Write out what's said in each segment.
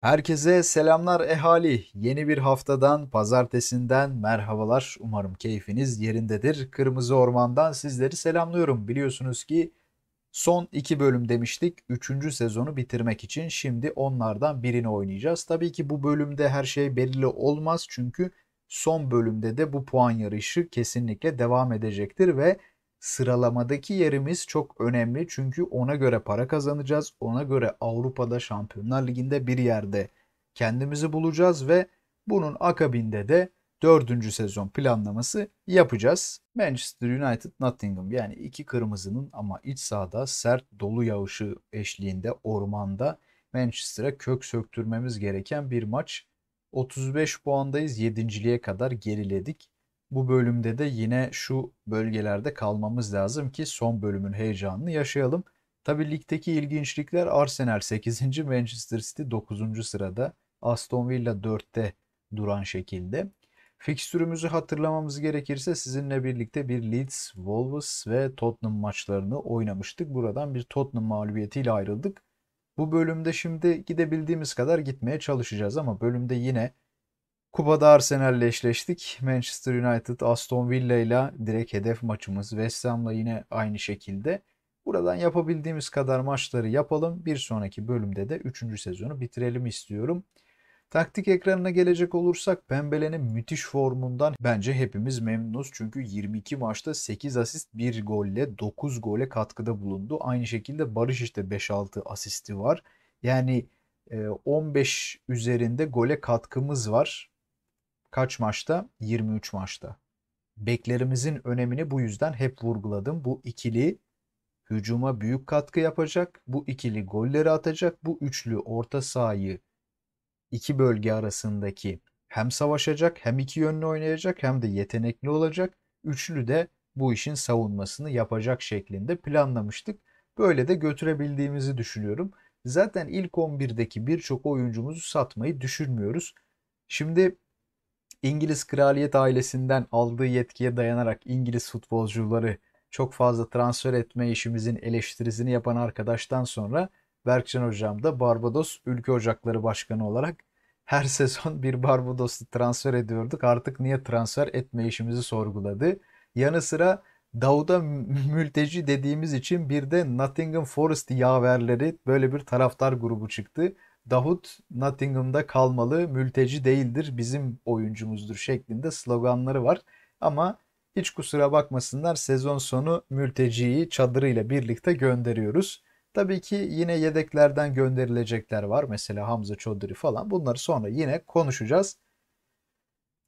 Herkese selamlar ehali. Yeni bir haftadan, pazartesinden merhabalar. Umarım keyfiniz yerindedir. Kırmızı Orman'dan sizleri selamlıyorum. Biliyorsunuz ki son iki bölüm demiştik. Üçüncü sezonu bitirmek için şimdi onlardan birini oynayacağız. Tabii ki bu bölümde her şey belli olmaz. Çünkü son bölümde de bu puan yarışı kesinlikle devam edecektir ve Sıralamadaki yerimiz çok önemli çünkü ona göre para kazanacağız. Ona göre Avrupa'da Şampiyonlar Ligi'nde bir yerde kendimizi bulacağız ve bunun akabinde de dördüncü sezon planlaması yapacağız. Manchester United Nottingham yani iki kırmızının ama iç sahada sert dolu yağışı eşliğinde ormanda Manchester'a kök söktürmemiz gereken bir maç. 35 puandayız. 7.liğe kadar geriledik. Bu bölümde de yine şu bölgelerde kalmamız lazım ki son bölümün heyecanını yaşayalım. Tabi ligdeki ilginçlikler Arsenal 8. Manchester City 9. sırada. Aston Villa 4'te duran şekilde. Fikstürümüzü hatırlamamız gerekirse sizinle birlikte bir Leeds, Wolves ve Tottenham maçlarını oynamıştık. Buradan bir Tottenham mağlubiyetiyle ayrıldık. Bu bölümde şimdi gidebildiğimiz kadar gitmeye çalışacağız ama bölümde yine Kupada Arsenal'le eşleştik. Manchester United, Aston Villa ile direkt hedef maçımız. West Ham'la yine aynı şekilde. Buradan yapabildiğimiz kadar maçları yapalım. Bir sonraki bölümde de 3. sezonu bitirelim istiyorum. Taktik ekranına gelecek olursak Pembele'nin müthiş formundan bence hepimiz memnunuz. Çünkü 22 maçta 8 asist 1 golle 9 gole katkıda bulundu. Aynı şekilde Barış işte 5-6 asisti var. Yani 15 e, üzerinde gole katkımız var. Kaç maçta? 23 maçta. Beklerimizin önemini bu yüzden hep vurguladım. Bu ikili hücuma büyük katkı yapacak. Bu ikili golleri atacak. Bu üçlü orta sahayı iki bölge arasındaki hem savaşacak hem iki yönlü oynayacak hem de yetenekli olacak. Üçlü de bu işin savunmasını yapacak şeklinde planlamıştık. Böyle de götürebildiğimizi düşünüyorum. Zaten ilk 11'deki birçok oyuncumuzu satmayı düşünmüyoruz. Şimdi İngiliz kraliyet ailesinden aldığı yetkiye dayanarak İngiliz futbolcuları çok fazla transfer etme işimizin eleştirisini yapan arkadaştan sonra Berkcan Hocam da Barbados Ülke Ocakları Başkanı olarak her sezon bir Barbados'u transfer ediyorduk. Artık niye transfer etme işimizi sorguladı. Yanı sıra Davud'a mülteci dediğimiz için bir de Nottingham Forest yaverleri böyle bir taraftar grubu çıktı. Davut Nottingham'da kalmalı, mülteci değildir, bizim oyuncumuzdur şeklinde sloganları var. Ama hiç kusura bakmasınlar sezon sonu mülteciyi çadırıyla birlikte gönderiyoruz. Tabii ki yine yedeklerden gönderilecekler var. Mesela Hamza Çodri falan. Bunları sonra yine konuşacağız.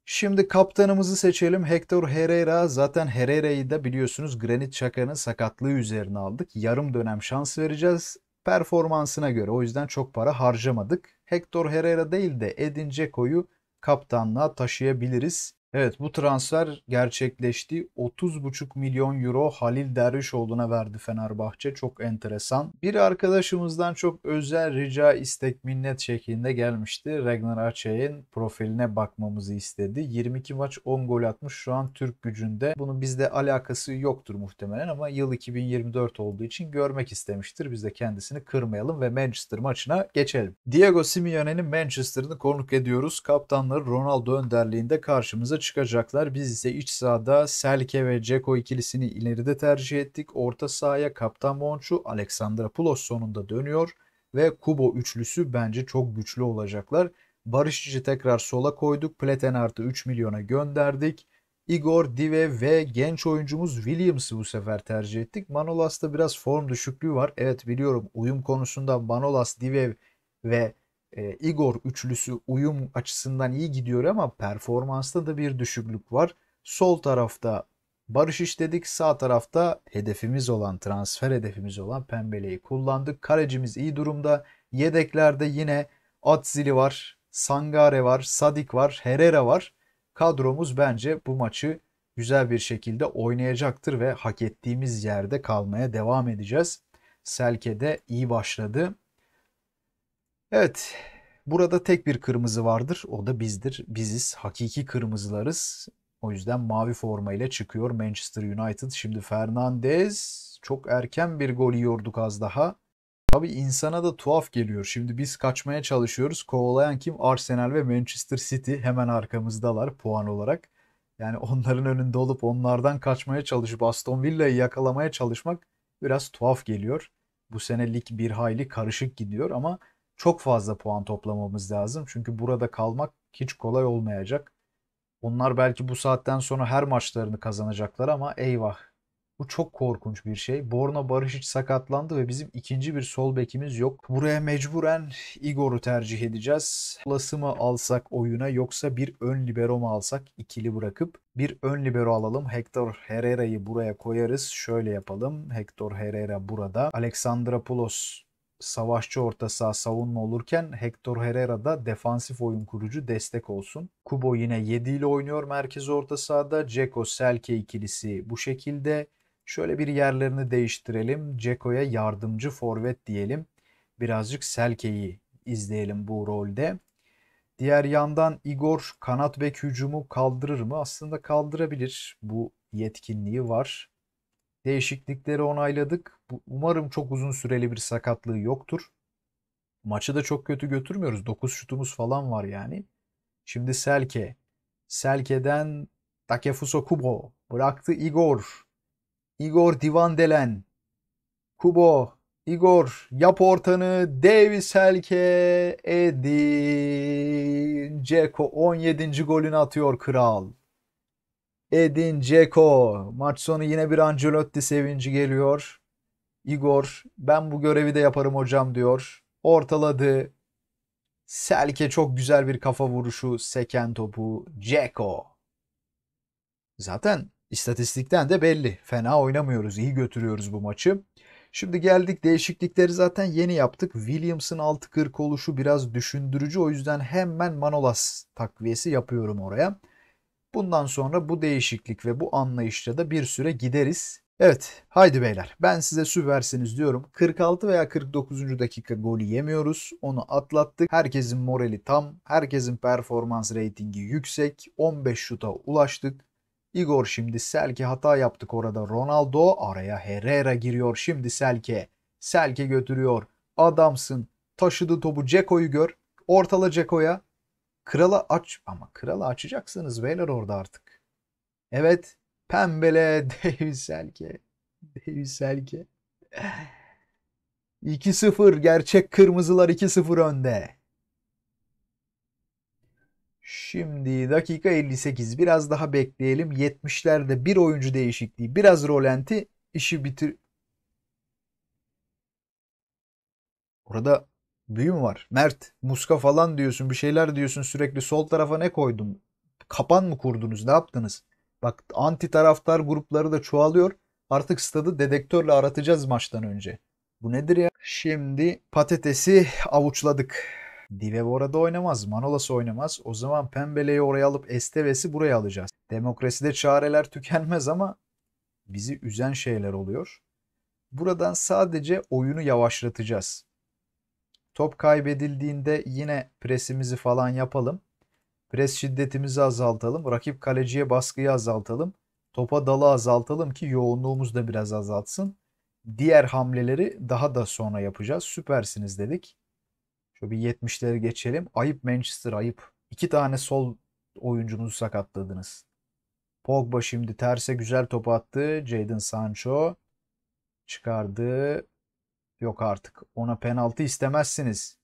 Şimdi kaptanımızı seçelim. Hector Herrera. Zaten Herrera'yı da biliyorsunuz Granit Xhaka'nın sakatlığı üzerine aldık. Yarım dönem şans vereceğiz performansına göre. O yüzden çok para harcamadık. Hector Herrera değil de Edin Dzeko'yu kaptanlığa taşıyabiliriz. Evet bu transfer gerçekleşti. 30,5 milyon euro Halil Dervişoğlu'na verdi Fenerbahçe. Çok enteresan. Bir arkadaşımızdan çok özel rica, istek, minnet şeklinde gelmişti. Ragnar Açay'ın profiline bakmamızı istedi. 22 maç 10 gol atmış şu an Türk gücünde. Bunun bizde alakası yoktur muhtemelen ama yıl 2024 olduğu için görmek istemiştir. Biz de kendisini kırmayalım ve Manchester maçına geçelim. Diego Simeone'nin Manchester'ını konuk ediyoruz. Kaptanları Ronaldo önderliğinde karşımıza çıkacaklar. Biz ise iç sahada Selke ve Ceko ikilisini ileride tercih ettik. Orta sahaya kaptan Monchu, Alexandra Pulos sonunda dönüyor ve Kubo üçlüsü bence çok güçlü olacaklar. Barışçı tekrar sola koyduk. Platen artı 3 milyona gönderdik. Igor Dive ve genç oyuncumuz Williams'ı bu sefer tercih ettik. Manolas'ta biraz form düşüklüğü var. Evet biliyorum uyum konusunda Manolas, Dive ve e, Igor üçlüsü uyum açısından iyi gidiyor ama performansta da bir düşüklük var. Sol tarafta Barış işledik. Sağ tarafta hedefimiz olan, transfer hedefimiz olan Pembele'yi kullandık. Kalecimiz iyi durumda. Yedeklerde yine Atzili var, Sangare var, Sadik var, Herrera var. Kadromuz bence bu maçı güzel bir şekilde oynayacaktır ve hak ettiğimiz yerde kalmaya devam edeceğiz. Selke de iyi başladı. Evet Burada tek bir kırmızı vardır. O da bizdir. Biziz. Hakiki kırmızılarız. O yüzden mavi forma ile çıkıyor Manchester United. Şimdi Fernandez çok erken bir gol yiyorduk az daha. Tabi insana da tuhaf geliyor. Şimdi biz kaçmaya çalışıyoruz. Kovalayan kim? Arsenal ve Manchester City hemen arkamızdalar puan olarak. Yani onların önünde olup onlardan kaçmaya çalışıp Aston Villa'yı yakalamaya çalışmak biraz tuhaf geliyor. Bu sene lig bir hayli karışık gidiyor ama çok fazla puan toplamamız lazım. Çünkü burada kalmak hiç kolay olmayacak. Onlar belki bu saatten sonra her maçlarını kazanacaklar ama eyvah. Bu çok korkunç bir şey. Borna hiç sakatlandı ve bizim ikinci bir sol bekimiz yok. Buraya mecburen Igor'u tercih edeceğiz. Lası mı alsak oyuna yoksa bir ön libero mu alsak ikili bırakıp bir ön libero alalım. Hector Herrera'yı buraya koyarız. Şöyle yapalım. Hector Herrera burada. Alexandra Pulos savaşçı orta saha savunma olurken Hector Herrera da defansif oyun kurucu destek olsun. Kubo yine 7 ile oynuyor merkez orta sahada. Ceko Selke ikilisi bu şekilde. Şöyle bir yerlerini değiştirelim. Ceko'ya yardımcı forvet diyelim. Birazcık Selke'yi izleyelim bu rolde. Diğer yandan Igor kanat bek hücumu kaldırır mı? Aslında kaldırabilir. Bu yetkinliği var. Değişiklikleri onayladık. Umarım çok uzun süreli bir sakatlığı yoktur. Maçı da çok kötü götürmüyoruz. 9 şutumuz falan var yani. Şimdi Selke. Selke'den Takefuso Kubo. Bıraktı Igor. Igor Divandelen. Kubo. Igor. Yap ortanı. Davis Selke. Edin. Ceko 17. golünü atıyor kral. Edin Ceko. Maç sonu yine bir Ancelotti sevinci geliyor. Igor ben bu görevi de yaparım hocam diyor. Ortaladı. Selke çok güzel bir kafa vuruşu. Seken topu Ceko. Zaten istatistikten de belli. Fena oynamıyoruz. iyi götürüyoruz bu maçı. Şimdi geldik değişiklikleri zaten yeni yaptık. Williams'ın 6.40 oluşu biraz düşündürücü. O yüzden hemen Manolas takviyesi yapıyorum oraya. Bundan sonra bu değişiklik ve bu anlayışla da bir süre gideriz. Evet haydi beyler ben size süversiniz diyorum. 46 veya 49. dakika golü yemiyoruz. Onu atlattık. Herkesin morali tam. Herkesin performans reytingi yüksek. 15 şuta ulaştık. Igor şimdi Selke hata yaptık orada. Ronaldo araya Herrera giriyor. Şimdi Selke. Selke götürüyor. Adamsın. Taşıdı topu Ceko'yu gör. Ortala Ceko'ya. Krala aç ama krala açacaksınız beyler orada artık. Evet Pembele dev selke. Dev selke. 2-0 gerçek kırmızılar 2-0 önde. Şimdi dakika 58 biraz daha bekleyelim. 70'lerde bir oyuncu değişikliği biraz rolenti işi bitir. Orada büyü mü var? Mert, muska falan diyorsun bir şeyler diyorsun sürekli sol tarafa ne koydun? Kapan mı kurdunuz ne yaptınız? Bak anti taraftar grupları da çoğalıyor. Artık stadı dedektörle aratacağız maçtan önce. Bu nedir ya? Şimdi patatesi avuçladık. Dive orada oynamaz, Manolas oynamaz. O zaman Pembele'yi oraya alıp Esteves'i buraya alacağız. Demokraside çareler tükenmez ama bizi üzen şeyler oluyor. Buradan sadece oyunu yavaşlatacağız. Top kaybedildiğinde yine presimizi falan yapalım. Pres şiddetimizi azaltalım. Rakip kaleciye baskıyı azaltalım. Topa dalı azaltalım ki yoğunluğumuz da biraz azaltsın. Diğer hamleleri daha da sonra yapacağız. Süpersiniz dedik. Şöyle bir 70'leri geçelim. Ayıp Manchester ayıp. İki tane sol oyuncunuzu sakatladınız. Pogba şimdi terse güzel top attı. Jadon Sancho çıkardı. Yok artık. Ona penaltı istemezsiniz.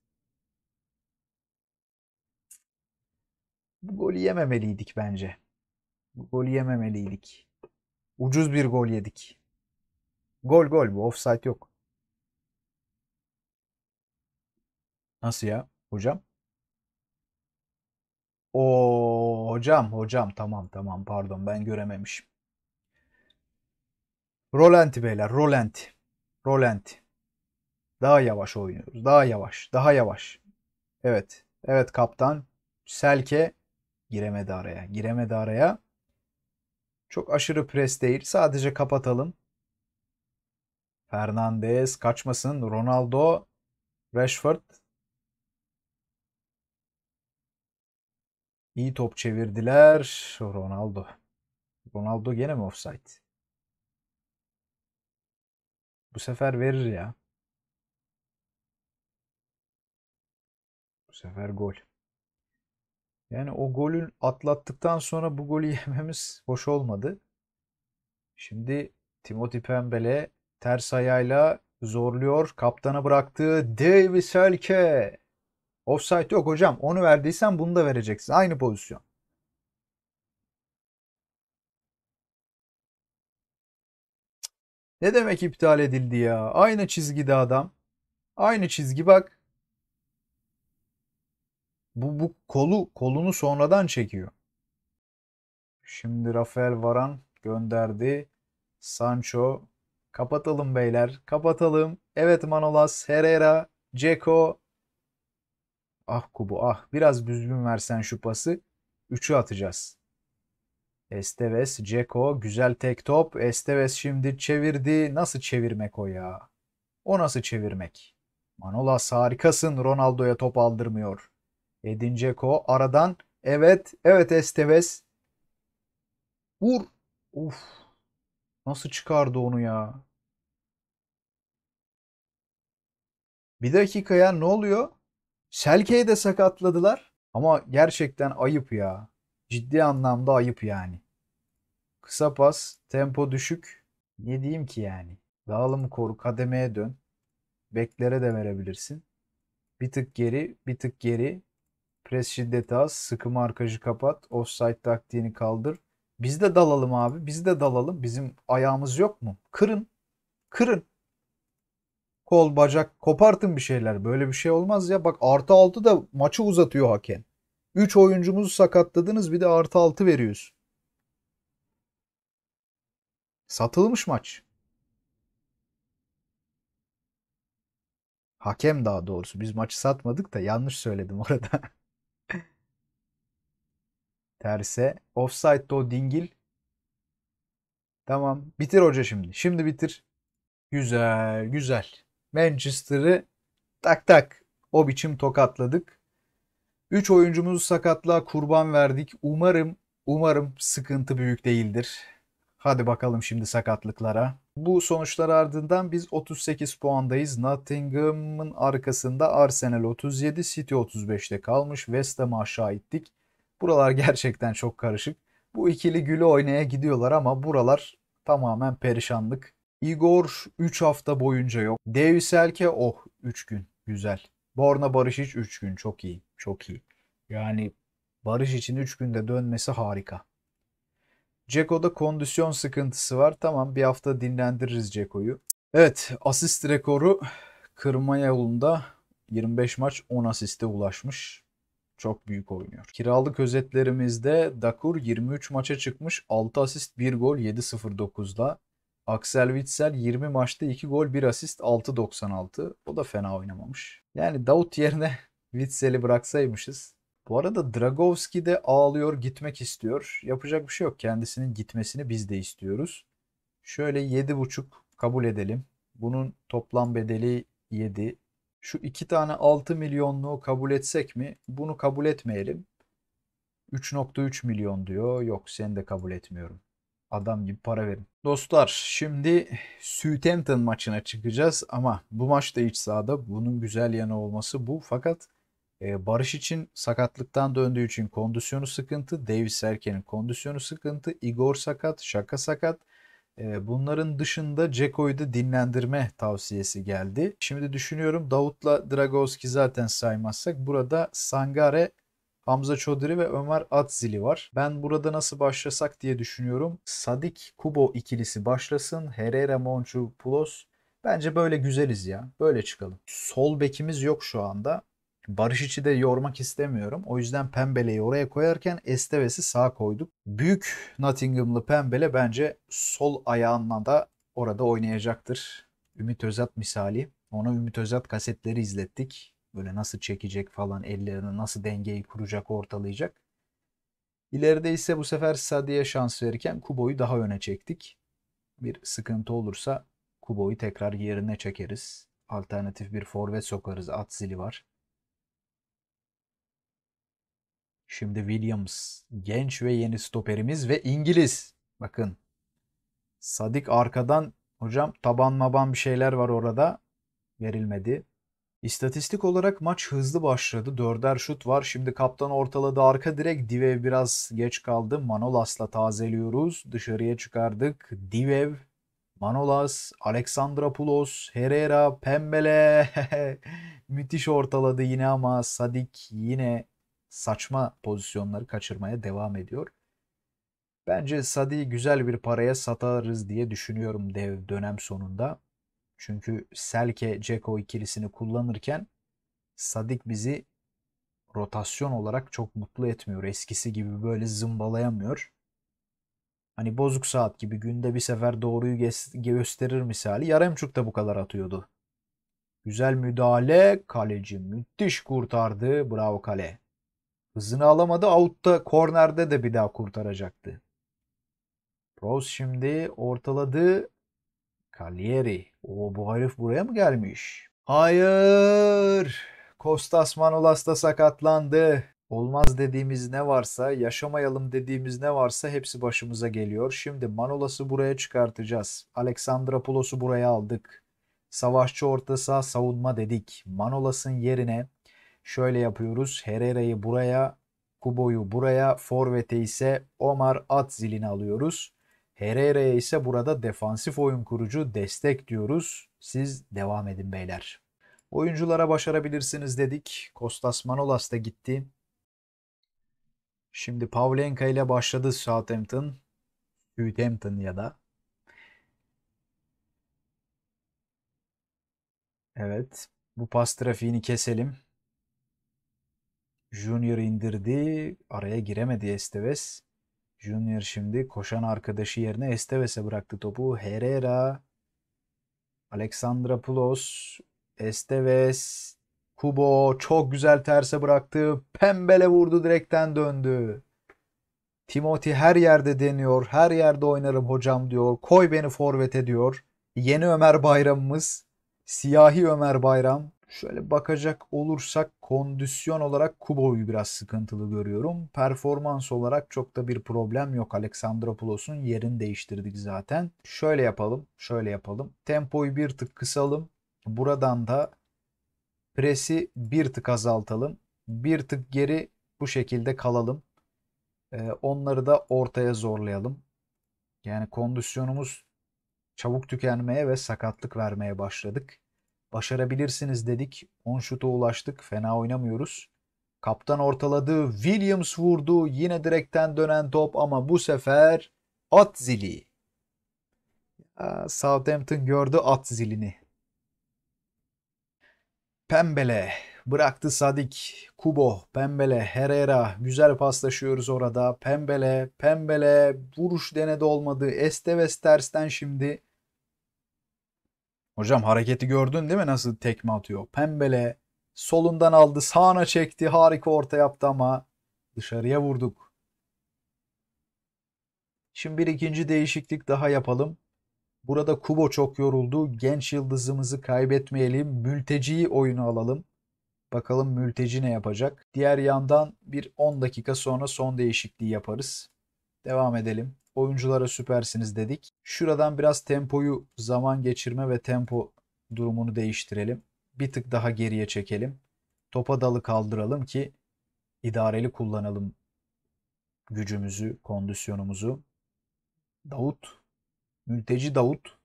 Bu golü yememeliydik bence. Bu golü yememeliydik. Ucuz bir gol yedik. Gol gol bu. Offside yok. Nasıl ya hocam? O hocam hocam tamam tamam pardon ben görememişim. Rolanti beyler Rolanti. Rolanti. Daha yavaş oynuyoruz. Daha yavaş. Daha yavaş. Evet. Evet kaptan. Selke Giremedi araya. Giremedi araya. Çok aşırı pres değil. Sadece kapatalım. Fernandez kaçmasın. Ronaldo, Rashford. İyi top çevirdiler. Ronaldo. Ronaldo gene mi offside? Bu sefer verir ya. Bu sefer gol. Yani o golün atlattıktan sonra bu golü yememiz hoş olmadı. Şimdi Timothy Pembele ters ayağıyla zorluyor. Kaptana bıraktığı Davis Elke. Offside yok hocam. Onu verdiysen bunu da vereceksin. Aynı pozisyon. Ne demek iptal edildi ya? Aynı çizgide adam. Aynı çizgi bak bu, bu kolu kolunu sonradan çekiyor. Şimdi Rafael Varan gönderdi. Sancho kapatalım beyler kapatalım. Evet Manolas, Herrera, Ceko. Ah Kubu ah biraz düzgün versen şu pası. Üçü atacağız. Esteves, Ceko güzel tek top. Esteves şimdi çevirdi. Nasıl çevirmek o ya? O nasıl çevirmek? Manolas harikasın Ronaldo'ya top aldırmıyor. Edin Dzeko aradan. Evet. Evet Esteves. Vur. Of. Nasıl çıkardı onu ya? Bir dakika ya ne oluyor? Selke'yi de sakatladılar. Ama gerçekten ayıp ya. Ciddi anlamda ayıp yani. Kısa pas, tempo düşük. Ne diyeyim ki yani? Dağılım koru, kademeye dön. Beklere de verebilirsin. Bir tık geri, bir tık geri. Pres şiddeti az. Sıkı markajı kapat. Offside taktiğini kaldır. Biz de dalalım abi. Biz de dalalım. Bizim ayağımız yok mu? Kırın. Kırın. Kol, bacak kopartın bir şeyler. Böyle bir şey olmaz ya. Bak artı 6 da maçı uzatıyor hakem. 3 oyuncumuzu sakatladınız bir de artı 6 veriyoruz. Satılmış maç. Hakem daha doğrusu. Biz maçı satmadık da yanlış söyledim orada. Terse. Offside'da o dingil. Tamam. Bitir hoca şimdi. Şimdi bitir. Güzel. Güzel. Manchester'ı tak tak o biçim tokatladık. 3 oyuncumuzu sakatlığa kurban verdik. Umarım, umarım sıkıntı büyük değildir. Hadi bakalım şimdi sakatlıklara. Bu sonuçlar ardından biz 38 puandayız. Nottingham'ın arkasında Arsenal 37, City 35'te kalmış. West Ham aşağı ittik. Buralar gerçekten çok karışık. Bu ikili gülü oynaya gidiyorlar ama buralar tamamen perişanlık. Igor 3 hafta boyunca yok. Deus oh 3 gün güzel. Borna Barış hiç 3 gün çok iyi. Çok iyi. Yani Barış için 3 günde dönmesi harika. Ceko'da kondisyon sıkıntısı var. Tamam bir hafta dinlendiririz Ceko'yu. Evet asist rekoru kırma yolunda 25 maç 10 asiste ulaşmış çok büyük oynuyor. Kiralık özetlerimizde Dakur 23 maça çıkmış 6 asist 1 gol 7-0-9'da. Axel Witsel 20 maçta 2 gol 1 asist 6-96. O da fena oynamamış. Yani Davut yerine Witsel'i bıraksaymışız. Bu arada Dragovski de ağlıyor gitmek istiyor. Yapacak bir şey yok. Kendisinin gitmesini biz de istiyoruz. Şöyle 7.5 kabul edelim. Bunun toplam bedeli 7 şu iki tane 6 milyonluğu kabul etsek mi? Bunu kabul etmeyelim. 3.3 milyon diyor. Yok seni de kabul etmiyorum. Adam gibi para verin. Dostlar şimdi Southampton maçına çıkacağız ama bu maçta iç sahada bunun güzel yanı olması bu. Fakat e, Barış için sakatlıktan döndüğü için kondisyonu sıkıntı. Davis Erken'in kondisyonu sıkıntı. Igor sakat, Şaka sakat. Ee, bunların dışında Ceko'yu da dinlendirme tavsiyesi geldi. Şimdi düşünüyorum Davut'la Dragowski zaten saymazsak burada Sangare Hamza Çodri ve Ömer Atzili var. Ben burada nasıl başlasak diye düşünüyorum. Sadik Kubo ikilisi başlasın. Herrera Monchu Pulos. Bence böyle güzeliz ya. Böyle çıkalım. Sol bekimiz yok şu anda. Barış içi de yormak istemiyorum. O yüzden Pembele'yi oraya koyarken Esteves'i sağ koyduk. Büyük Nottingham'lı Pembele bence sol ayağından da orada oynayacaktır. Ümit Özat misali. Ona Ümit Özat kasetleri izlettik. Böyle nasıl çekecek falan ellerini nasıl dengeyi kuracak ortalayacak. İleride ise bu sefer Sadi'ye şans verirken Kubo'yu daha öne çektik. Bir sıkıntı olursa Kubo'yu tekrar yerine çekeriz. Alternatif bir forvet sokarız. Atzili var. Şimdi Williams genç ve yeni stoperimiz ve İngiliz. Bakın Sadik arkadan hocam taban maban bir şeyler var orada verilmedi. İstatistik olarak maç hızlı başladı. Dörder şut var. Şimdi kaptan ortaladı arka direk. Divev biraz geç kaldı. Manolas'la tazeliyoruz. Dışarıya çıkardık. Divev, Manolas, Alexandropoulos, Herrera, Pembele. Müthiş ortaladı yine ama Sadik yine saçma pozisyonları kaçırmaya devam ediyor. Bence Sadi'yi güzel bir paraya satarız diye düşünüyorum dev dönem sonunda. Çünkü Selke Ceko ikilisini kullanırken Sadik bizi rotasyon olarak çok mutlu etmiyor. Eskisi gibi böyle zımbalayamıyor. Hani bozuk saat gibi günde bir sefer doğruyu gösterir misali. Yaremçuk da bu kadar atıyordu. Güzel müdahale. Kaleci müthiş kurtardı. Bravo kale. Hızını alamadı. Out'ta, kornerde de bir daha kurtaracaktı. Rose şimdi ortaladı. Caglieri. O bu herif buraya mı gelmiş? Hayır. Kostas Manolas da sakatlandı. Olmaz dediğimiz ne varsa, yaşamayalım dediğimiz ne varsa hepsi başımıza geliyor. Şimdi Manolas'ı buraya çıkartacağız. Alexandropoulos'u buraya aldık. Savaşçı orta saha savunma dedik. Manolas'ın yerine şöyle yapıyoruz. Herrera'yı buraya, Kubo'yu buraya, Forvet'e ise Omar At Zilini alıyoruz. Herrera'ya ise burada defansif oyun kurucu destek diyoruz. Siz devam edin beyler. Oyunculara başarabilirsiniz dedik. Kostas Manolas da gitti. Şimdi Pavlenka ile başladı Southampton. Southampton ya da. Evet. Bu pas trafiğini keselim. Junior indirdi. Araya giremedi Esteves. Junior şimdi koşan arkadaşı yerine Esteves'e bıraktı topu. Herrera, Alexandra Pulos, Esteves, Kubo çok güzel terse bıraktı. Pembele vurdu direkten döndü. Timothy her yerde deniyor. Her yerde oynarım hocam diyor. Koy beni forvete diyor. Yeni Ömer Bayramımız. Siyahi Ömer Bayram. Şöyle bakacak olursak kondisyon olarak Kubo'yu biraz sıkıntılı görüyorum. Performans olarak çok da bir problem yok. Alexandropoulos'un yerini değiştirdik zaten. Şöyle yapalım, şöyle yapalım. Tempoyu bir tık kısalım. Buradan da presi bir tık azaltalım. Bir tık geri bu şekilde kalalım. Ee, onları da ortaya zorlayalım. Yani kondisyonumuz çabuk tükenmeye ve sakatlık vermeye başladık. Başarabilirsiniz dedik. 10 şuta ulaştık. Fena oynamıyoruz. Kaptan ortaladı. Williams vurdu. Yine direkten dönen top ama bu sefer at zili. Southampton gördü at zilini. Pembele bıraktı Sadik. Kubo, Pembele, Herrera güzel paslaşıyoruz orada. Pembele, Pembele vuruş denedi olmadı. Esteves tersten şimdi. Hocam hareketi gördün değil mi nasıl tekme atıyor? Pembele solundan aldı sağına çekti harika orta yaptı ama dışarıya vurduk. Şimdi bir ikinci değişiklik daha yapalım. Burada Kubo çok yoruldu. Genç yıldızımızı kaybetmeyelim. Mülteciyi oyunu alalım. Bakalım mülteci ne yapacak. Diğer yandan bir 10 dakika sonra son değişikliği yaparız. Devam edelim. Oyunculara süpersiniz dedik. Şuradan biraz tempoyu zaman geçirme ve tempo durumunu değiştirelim. Bir tık daha geriye çekelim. Topa dalı kaldıralım ki idareli kullanalım gücümüzü, kondisyonumuzu. Davut. Mülteci Davut.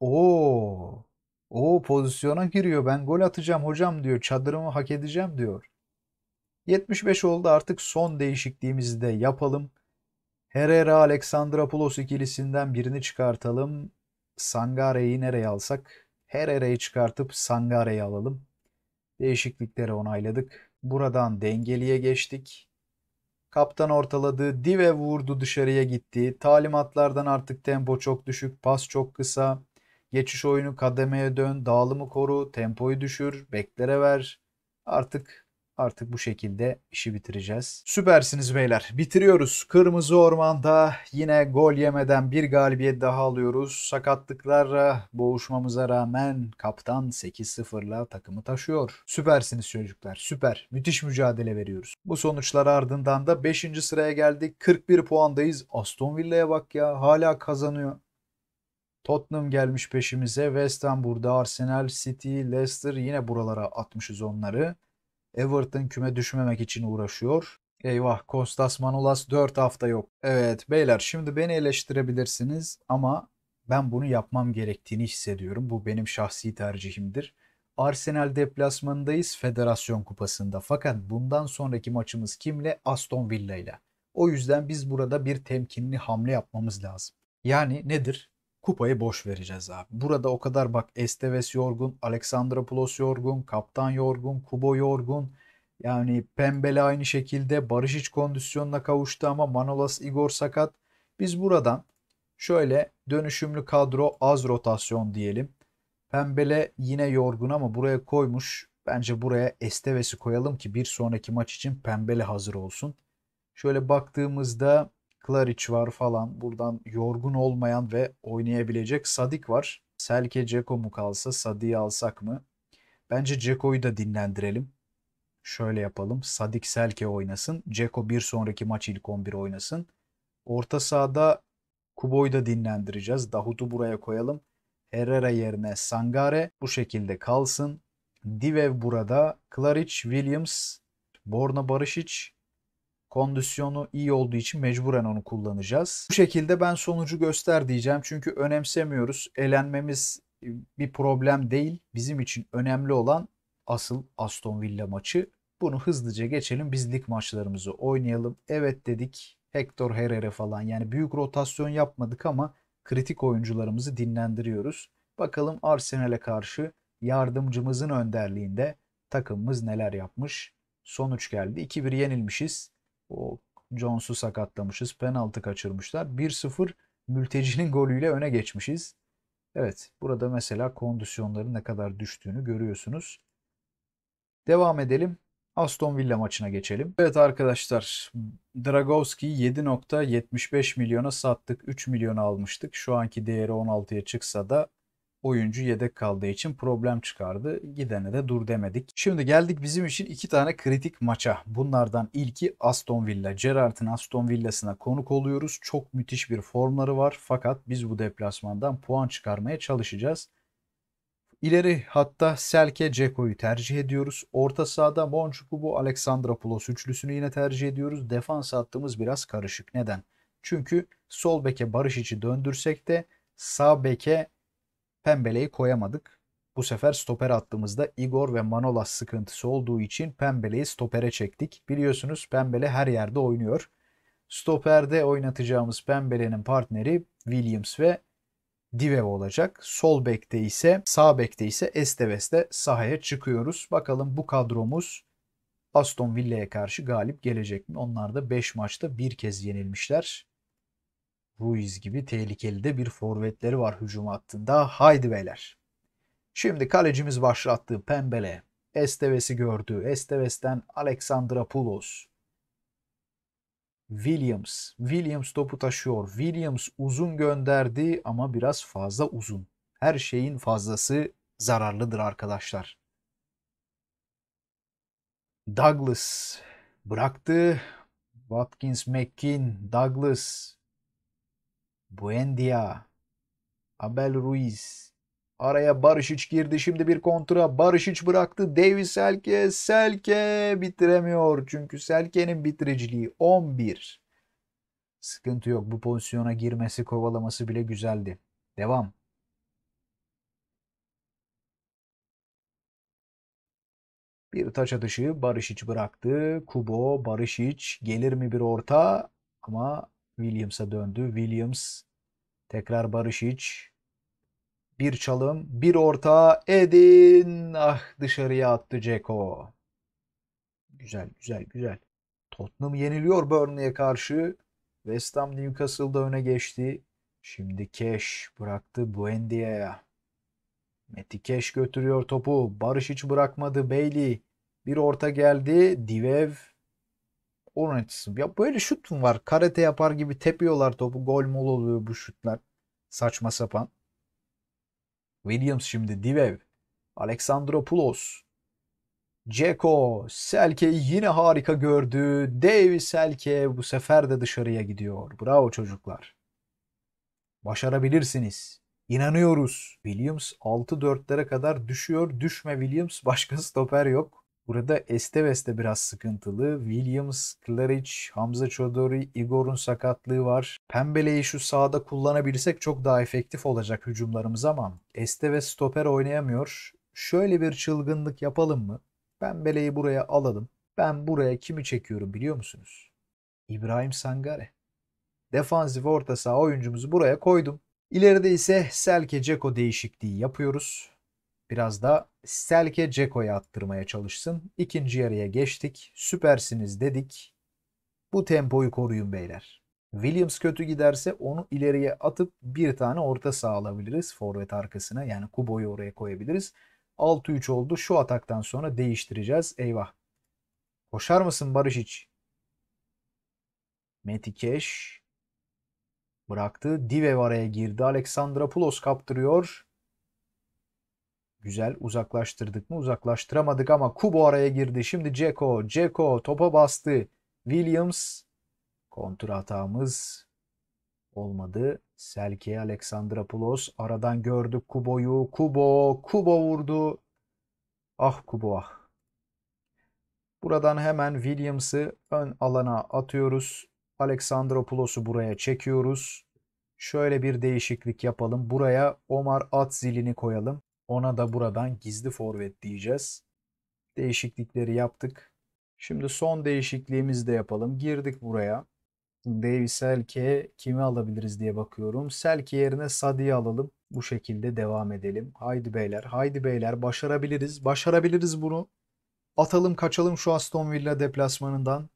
Oo. O pozisyona giriyor. Ben gol atacağım hocam diyor. Çadırımı hak edeceğim diyor. 75 oldu artık son değişikliğimizi de yapalım. Herrera Alexandropoulos ikilisinden birini çıkartalım. Sangare'yi nereye alsak? Herrera'yı çıkartıp Sangare'yi alalım. Değişiklikleri onayladık. Buradan dengeliye geçtik. Kaptan ortaladı. Dive vurdu dışarıya gitti. Talimatlardan artık tempo çok düşük. Pas çok kısa. Geçiş oyunu kademeye dön. Dağılımı koru. Tempoyu düşür. Beklere ver. Artık Artık bu şekilde işi bitireceğiz. Süpersiniz beyler. Bitiriyoruz. Kırmızı Orman'da yine gol yemeden bir galibiyet daha alıyoruz. Sakatlıklarla boğuşmamıza rağmen kaptan 8-0'la takımı taşıyor. Süpersiniz çocuklar. Süper. Müthiş mücadele veriyoruz. Bu sonuçlar ardından da 5. sıraya geldik. 41 puandayız. Aston Villa'ya bak ya. Hala kazanıyor. Tottenham gelmiş peşimize. West Ham burada. Arsenal, City, Leicester yine buralara atmışız onları. Everton küme düşmemek için uğraşıyor. Eyvah Kostas Manolas 4 hafta yok. Evet beyler şimdi beni eleştirebilirsiniz ama ben bunu yapmam gerektiğini hissediyorum. Bu benim şahsi tercihimdir. Arsenal deplasmanındayız Federasyon Kupası'nda. Fakat bundan sonraki maçımız kimle? Aston Villa ile. O yüzden biz burada bir temkinli hamle yapmamız lazım. Yani nedir? kupayı boş vereceğiz abi. Burada o kadar bak Esteves yorgun, Alexandropoulos yorgun, kaptan yorgun, Kubo yorgun. Yani Pembele aynı şekilde Barış hiç kondisyonuna kavuştu ama Manolas Igor sakat. Biz buradan şöyle dönüşümlü kadro az rotasyon diyelim. Pembele yine yorgun ama buraya koymuş. Bence buraya Esteves'i koyalım ki bir sonraki maç için Pembele hazır olsun. Şöyle baktığımızda Klaric var falan. Buradan yorgun olmayan ve oynayabilecek Sadik var. Selke Ceko mu kalsa Sadik'i alsak mı? Bence Ceko'yu da dinlendirelim. Şöyle yapalım. Sadik Selke oynasın. Ceko bir sonraki maç ilk 11 oynasın. Orta sahada Kubo'yu da dinlendireceğiz. Dahut'u buraya koyalım. Herrera yerine Sangare bu şekilde kalsın. Divev burada. Klaric, Williams, Borna Barışic, kondisyonu iyi olduğu için mecburen onu kullanacağız. Bu şekilde ben sonucu göster diyeceğim. Çünkü önemsemiyoruz. Elenmemiz e, bir problem değil. Bizim için önemli olan asıl Aston Villa maçı. Bunu hızlıca geçelim. Biz lig maçlarımızı oynayalım. Evet dedik. Hector Herrera falan. Yani büyük rotasyon yapmadık ama kritik oyuncularımızı dinlendiriyoruz. Bakalım Arsenal'e karşı yardımcımızın önderliğinde takımımız neler yapmış. Sonuç geldi. 2-1 yenilmişiz. O Jones'u sakatlamışız. Penaltı kaçırmışlar. 1-0 mültecinin golüyle öne geçmişiz. Evet burada mesela kondisyonların ne kadar düştüğünü görüyorsunuz. Devam edelim. Aston Villa maçına geçelim. Evet arkadaşlar Dragovski'yi 7.75 milyona sattık. 3 milyona almıştık. Şu anki değeri 16'ya çıksa da oyuncu yedek kaldığı için problem çıkardı. Gidene de dur demedik. Şimdi geldik bizim için iki tane kritik maça. Bunlardan ilki Aston Villa. Gerrard'ın Aston Villa'sına konuk oluyoruz. Çok müthiş bir formları var fakat biz bu deplasmandan puan çıkarmaya çalışacağız. İleri hatta Selke Ceko'yu tercih ediyoruz. Orta sahada Monçukubu Alexandropoulos üçlüsünü yine tercih ediyoruz. Defans hattımız biraz karışık. Neden? Çünkü sol beke Barış içi döndürsek de sağ beke Pembele'yi koyamadık. Bu sefer stoper attığımızda Igor ve Manolas sıkıntısı olduğu için Pembele'yi stopere çektik. Biliyorsunuz Pembele her yerde oynuyor. Stoperde oynatacağımız Pembele'nin partneri Williams ve Divev olacak. Sol bekte ise sağ bekte ise de sahaya çıkıyoruz. Bakalım bu kadromuz Aston Villa'ya karşı galip gelecek mi? Onlar da 5 maçta bir kez yenilmişler. Ruiz gibi tehlikeli de bir forvetleri var hücum hattında. Haydi beyler. Şimdi kalecimiz başlattığı Pembele. Esteves'i gördü. Esteves'ten Alexandra Pulos. Williams. Williams topu taşıyor. Williams uzun gönderdi ama biraz fazla uzun. Her şeyin fazlası zararlıdır arkadaşlar. Douglas bıraktı. Watkins, McKin, Douglas Buendia. Abel Ruiz. Araya Barışiç girdi. Şimdi bir kontra. Barışiç bıraktı. Davis Selke. Selke bitiremiyor. Çünkü Selke'nin bitiriciliği 11. Sıkıntı yok. Bu pozisyona girmesi, kovalaması bile güzeldi. Devam. Bir taç atışı Barışiç bıraktı. Kubo, Barışiç gelir mi bir orta? Ama Williams'a döndü. Williams tekrar Barışic. Bir çalım, bir orta. Edin. Ah dışarıya attı Ceko. Güzel, güzel, güzel. Tottenham yeniliyor Burnley'e karşı. West Ham Newcastle'da öne geçti. Şimdi Keş bıraktı Buendia'ya. Meti Keş götürüyor topu. Barış hiç bırakmadı Bailey. Bir orta geldi. Divev onun açısı. Ya böyle şut mu var? Karate yapar gibi tepiyorlar topu. Gol mol oluyor bu şutlar. Saçma sapan. Williams şimdi Divev. Alexandropoulos. Ceko. Selke yine harika gördü. Davis Selke bu sefer de dışarıya gidiyor. Bravo çocuklar. Başarabilirsiniz. İnanıyoruz. Williams 6-4'lere kadar düşüyor. Düşme Williams. Başka stoper yok. Burada Esteves de biraz sıkıntılı. Williams, Klaric, Hamza Çodori, Igor'un sakatlığı var. Pembeleyi şu sahada kullanabilirsek çok daha efektif olacak hücumlarımız ama Esteves stoper oynayamıyor. Şöyle bir çılgınlık yapalım mı? Pembeleyi buraya alalım. Ben buraya kimi çekiyorum biliyor musunuz? İbrahim Sangare. Defansif orta saha oyuncumuzu buraya koydum. İleride ise Selke Ceko değişikliği yapıyoruz. Biraz da Selke Ceko'ya attırmaya çalışsın. İkinci yarıya geçtik. Süpersiniz dedik. Bu tempoyu koruyun beyler. Williams kötü giderse onu ileriye atıp bir tane orta saha Forvet arkasına yani Kubo'yu oraya koyabiliriz. 6-3 oldu. Şu ataktan sonra değiştireceğiz. Eyvah. Koşar mısın Barış iç? Metikeş bıraktı. Dive araya girdi. Alexandra Pulos kaptırıyor. Güzel uzaklaştırdık mı? Uzaklaştıramadık ama Kubo araya girdi. Şimdi Ceko. Ceko topa bastı. Williams kontra hatamız olmadı. Selke Alexandropoulos aradan gördük Kubo'yu. Kubo, Kubo vurdu. Ah Kubo ah. Buradan hemen Williams'ı ön alana atıyoruz. Alexandropoulos'u buraya çekiyoruz. Şöyle bir değişiklik yapalım. Buraya Omar Atzil'ini koyalım. Ona da buradan gizli forvet diyeceğiz. Değişiklikleri yaptık. Şimdi son değişikliğimizi de yapalım. Girdik buraya. Davy Selke kimi alabiliriz diye bakıyorum. Selke yerine Sadi'yi alalım. Bu şekilde devam edelim. Haydi beyler, haydi beyler başarabiliriz. Başarabiliriz bunu. Atalım kaçalım şu Aston Villa deplasmanından.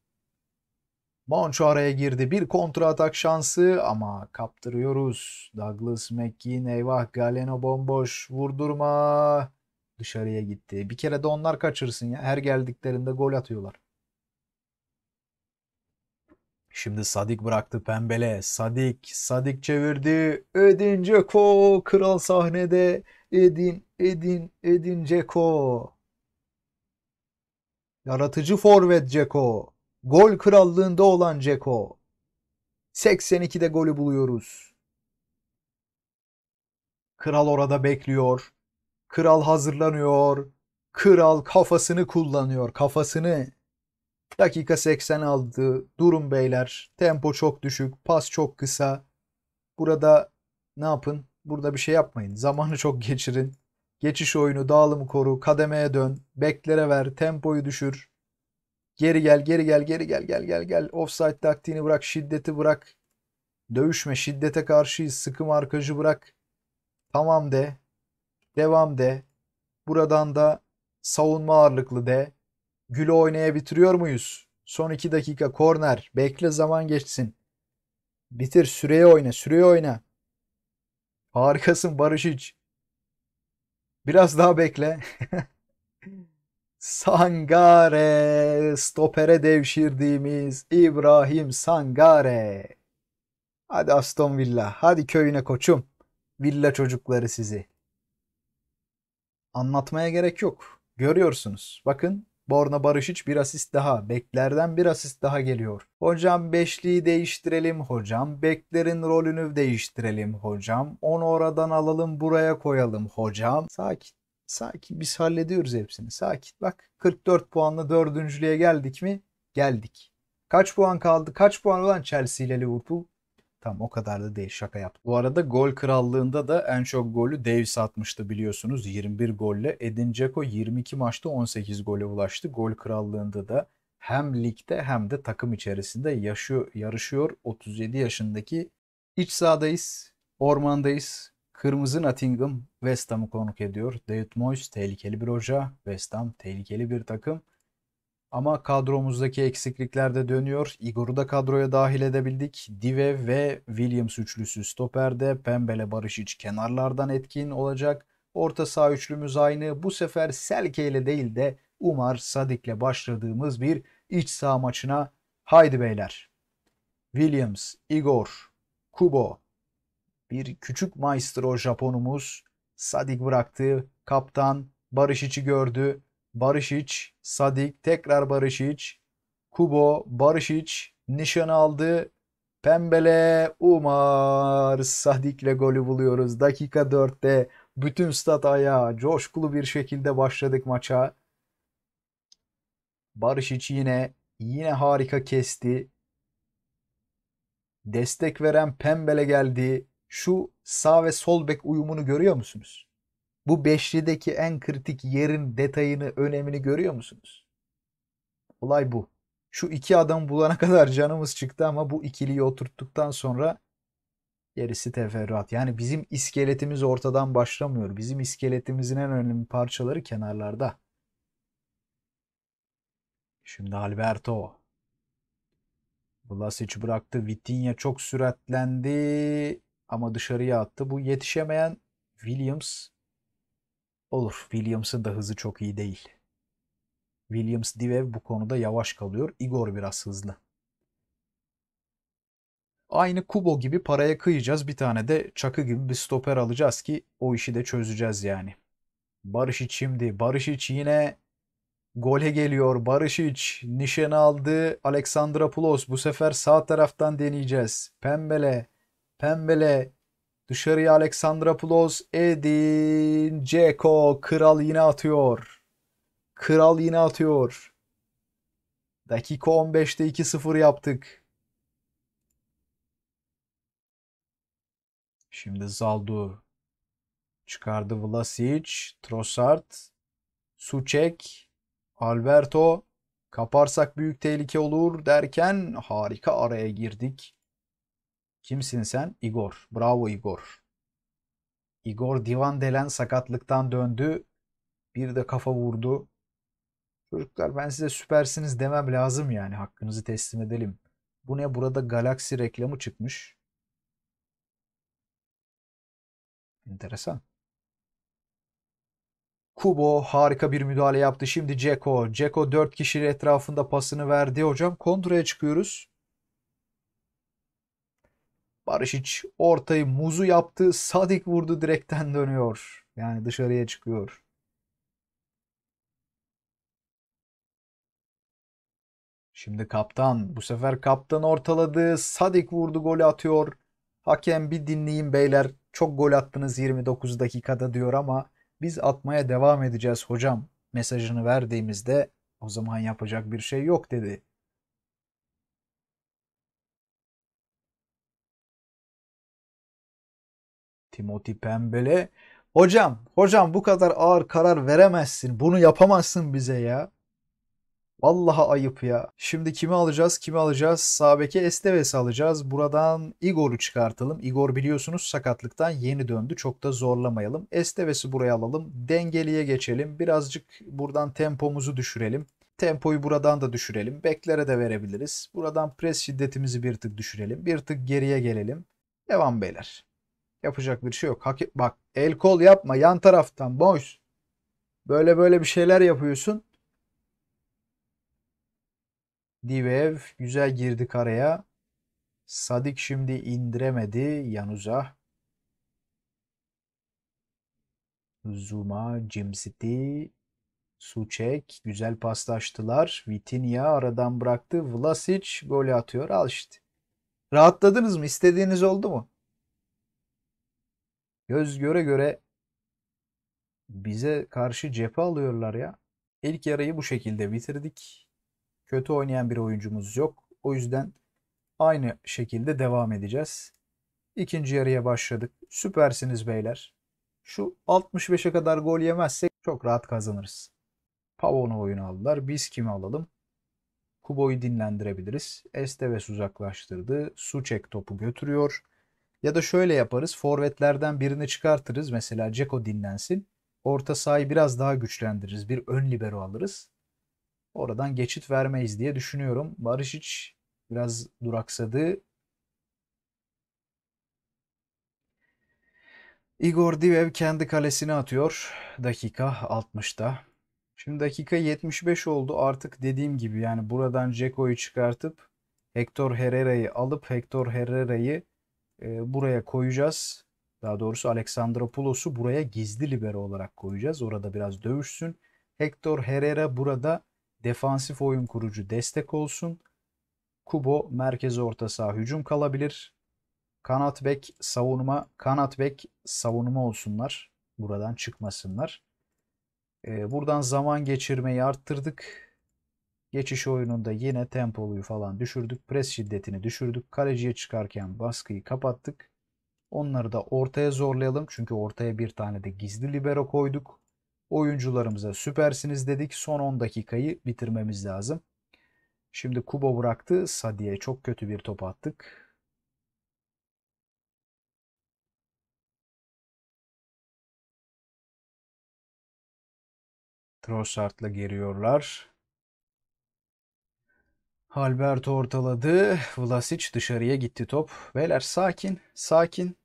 Moncho araya girdi. Bir kontra atak şansı ama kaptırıyoruz. Douglas McKean eyvah Galeno bomboş. Vurdurma. Dışarıya gitti. Bir kere de onlar kaçırsın ya. Her geldiklerinde gol atıyorlar. Şimdi Sadik bıraktı pembele. Sadik, Sadik çevirdi. Edin Ceko kral sahnede. Edin, Edin, Edin Ceko. Yaratıcı forvet Ceko. Gol krallığında olan Ceko. 82'de golü buluyoruz. Kral orada bekliyor. Kral hazırlanıyor. Kral kafasını kullanıyor. Kafasını. Dakika 80 aldı. Durun beyler. Tempo çok düşük. Pas çok kısa. Burada ne yapın? Burada bir şey yapmayın. Zamanı çok geçirin. Geçiş oyunu, dağılımı koru, kademeye dön, beklere ver, tempoyu düşür. Geri gel, geri gel, geri gel, gel, gel, gel. Offside taktiğini bırak, şiddeti bırak. Dövüşme, şiddete karşıyız. Sıkı markajı bırak. Tamam de. Devam de. Buradan da savunma ağırlıklı de. Gülü oynaya bitiriyor muyuz? Son 2 dakika korner. Bekle zaman geçsin. Bitir süreye oyna süreye oyna. Harikasın Barış iç. Biraz daha bekle. Sangare, stopere devşirdiğimiz İbrahim Sangare. Hadi Aston Villa, hadi köyüne koçum. Villa çocukları sizi. Anlatmaya gerek yok. Görüyorsunuz. Bakın Borna Barışiç bir asist daha. Beklerden bir asist daha geliyor. Hocam beşliği değiştirelim. Hocam beklerin rolünü değiştirelim. Hocam onu oradan alalım buraya koyalım. Hocam sakin. Sakin biz hallediyoruz hepsini. Sakin bak 44 puanla dördüncülüğe geldik mi? Geldik. Kaç puan kaldı? Kaç puan olan Chelsea ile Liverpool? Tam o kadar da değil şaka yap. Bu arada gol krallığında da en çok golü Davis atmıştı biliyorsunuz. 21 golle Edin Dzeko 22 maçta 18 gole ulaştı. Gol krallığında da hem ligde hem de takım içerisinde yaşıyor, yarışıyor. 37 yaşındaki iç sahadayız, ormandayız. Kırmızı Nottingham West Ham'ı konuk ediyor. David Moyes tehlikeli bir hoca. West Ham tehlikeli bir takım. Ama kadromuzdaki eksiklikler de dönüyor. Igor'u da kadroya dahil edebildik. Dive ve Williams üçlüsü stoperde. Pembele Barışiç kenarlardan etkin olacak. Orta saha üçlümüz aynı. Bu sefer Selke ile değil de Umar Sadik ile başladığımız bir iç saha maçına haydi beyler. Williams, Igor, Kubo, bir küçük maestro Japonumuz Sadik bıraktı. Kaptan Barışiç'i gördü. Barışiç, Sadik, tekrar Barışiç. Kubo, Barışiç nişan aldı. Pembele, Umar, Sadik'le golü buluyoruz. Dakika 4'te bütün stat ayağa coşkulu bir şekilde başladık maça. Barışiç yine yine harika kesti. Destek veren Pembele geldi şu sağ ve sol bek uyumunu görüyor musunuz? Bu beşlideki en kritik yerin detayını, önemini görüyor musunuz? Olay bu. Şu iki adam bulana kadar canımız çıktı ama bu ikiliyi oturttuktan sonra gerisi teferruat. Yani bizim iskeletimiz ortadan başlamıyor. Bizim iskeletimizin en önemli parçaları kenarlarda. Şimdi Alberto. Vlasic'i bıraktı. Vitinha çok süratlendi ama dışarıya attı. Bu yetişemeyen Williams olur. Williams'ın da hızı çok iyi değil. Williams Divev bu konuda yavaş kalıyor. Igor biraz hızlı. Aynı Kubo gibi paraya kıyacağız. Bir tane de Çakı gibi bir stoper alacağız ki o işi de çözeceğiz yani. Barış iç şimdi. Barış iç yine gole geliyor. Barış iç nişan aldı. Alexandra Pulos bu sefer sağ taraftan deneyeceğiz. Pembele Pembele dışarıya Aleksandropoulos, Edin, Ceko, Kral yine atıyor. Kral yine atıyor. Dakika 15'te 2-0 yaptık. Şimdi Zaldu çıkardı Vlasic, Trossard, Suçek, Alberto. Kaparsak büyük tehlike olur derken harika araya girdik. Kimsin sen? Igor. Bravo Igor. Igor divan delen sakatlıktan döndü. Bir de kafa vurdu. Çocuklar ben size süpersiniz demem lazım yani. Hakkınızı teslim edelim. Bu ne? Burada galaksi reklamı çıkmış. Enteresan. Kubo harika bir müdahale yaptı. Şimdi Ceko. Ceko 4 kişinin etrafında pasını verdi. Hocam kontraya çıkıyoruz. Barışic ortayı muzu yaptı. Sadik vurdu direkten dönüyor. Yani dışarıya çıkıyor. Şimdi kaptan. Bu sefer kaptan ortaladı. Sadik vurdu gol atıyor. Hakem bir dinleyin beyler. Çok gol attınız 29 dakikada diyor ama biz atmaya devam edeceğiz hocam mesajını verdiğimizde o zaman yapacak bir şey yok dedi. Timothy Pembele. Hocam, hocam bu kadar ağır karar veremezsin. Bunu yapamazsın bize ya. Vallahi ayıp ya. Şimdi kimi alacağız? Kimi alacağız? Sabeke Esteves alacağız. Buradan Igor'u çıkartalım. Igor biliyorsunuz sakatlıktan yeni döndü. Çok da zorlamayalım. Esteves'i buraya alalım. Dengeliye geçelim. Birazcık buradan tempomuzu düşürelim. Tempoyu buradan da düşürelim. Beklere de verebiliriz. Buradan pres şiddetimizi bir tık düşürelim. Bir tık geriye gelelim. Devam beyler. Yapacak bir şey yok. Hak, bak el kol yapma yan taraftan boş. Böyle böyle bir şeyler yapıyorsun. Divev güzel girdi karaya. Sadik şimdi indiremedi Yanuz'a. Zuma, Jim City, Suçek güzel paslaştılar. Vitinha aradan bıraktı. Vlasic golü atıyor. Al işte. Rahatladınız mı? İstediğiniz oldu mu? göz göre göre bize karşı cephe alıyorlar ya. İlk yarıyı bu şekilde bitirdik. Kötü oynayan bir oyuncumuz yok. O yüzden aynı şekilde devam edeceğiz. İkinci yarıya başladık. Süpersiniz beyler. Şu 65'e kadar gol yemezsek çok rahat kazanırız. Pavon'u oyunu aldılar. Biz kimi alalım? Kubo'yu dinlendirebiliriz. Esteves uzaklaştırdı. Suçek topu götürüyor. Ya da şöyle yaparız. Forvetlerden birini çıkartırız. Mesela Ceko dinlensin. Orta sahayı biraz daha güçlendiririz. Bir ön libero alırız. Oradan geçit vermeyiz diye düşünüyorum. Barış hiç biraz duraksadı. Igor Divev kendi kalesini atıyor. Dakika 60'ta. Şimdi dakika 75 oldu. Artık dediğim gibi yani buradan Ceko'yu çıkartıp Hector Herrera'yı alıp Hector Herrera'yı e, buraya koyacağız. Daha doğrusu Alexandropoulos'u buraya gizli libero olarak koyacağız. Orada biraz dövüşsün. Hector Herrera burada defansif oyun kurucu destek olsun. Kubo merkez orta saha hücum kalabilir. Kanat bek savunma, kanat bek savunma olsunlar. Buradan çıkmasınlar. Ee, buradan zaman geçirmeyi arttırdık. Geçiş oyununda yine tempoluyu falan düşürdük. Pres şiddetini düşürdük. Kaleciye çıkarken baskıyı kapattık. Onları da ortaya zorlayalım. Çünkü ortaya bir tane de gizli libero koyduk. Oyuncularımıza süpersiniz dedik. Son 10 dakikayı bitirmemiz lazım. Şimdi Kubo bıraktı. Sadiye çok kötü bir top attık. Trossard'la geliyorlar. Albert ortaladı. Vlasic dışarıya gitti top. Beyler sakin, sakin.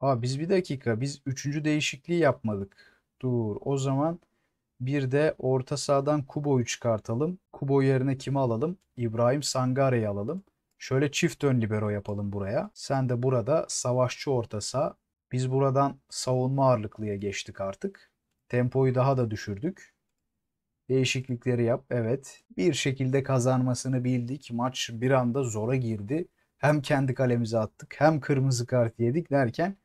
Aa biz bir dakika biz üçüncü değişikliği yapmadık. Dur o zaman bir de orta sahadan Kubo'yu çıkartalım. Kubo yerine kimi alalım? İbrahim Sangare'yi alalım. Şöyle çift ön libero yapalım buraya. Sen de burada savaşçı orta saha. Biz buradan savunma ağırlıklıya geçtik artık. Tempoyu daha da düşürdük. Değişiklikleri yap. Evet. Bir şekilde kazanmasını bildik. Maç bir anda zora girdi. Hem kendi kalemize attık hem kırmızı kart yedik derken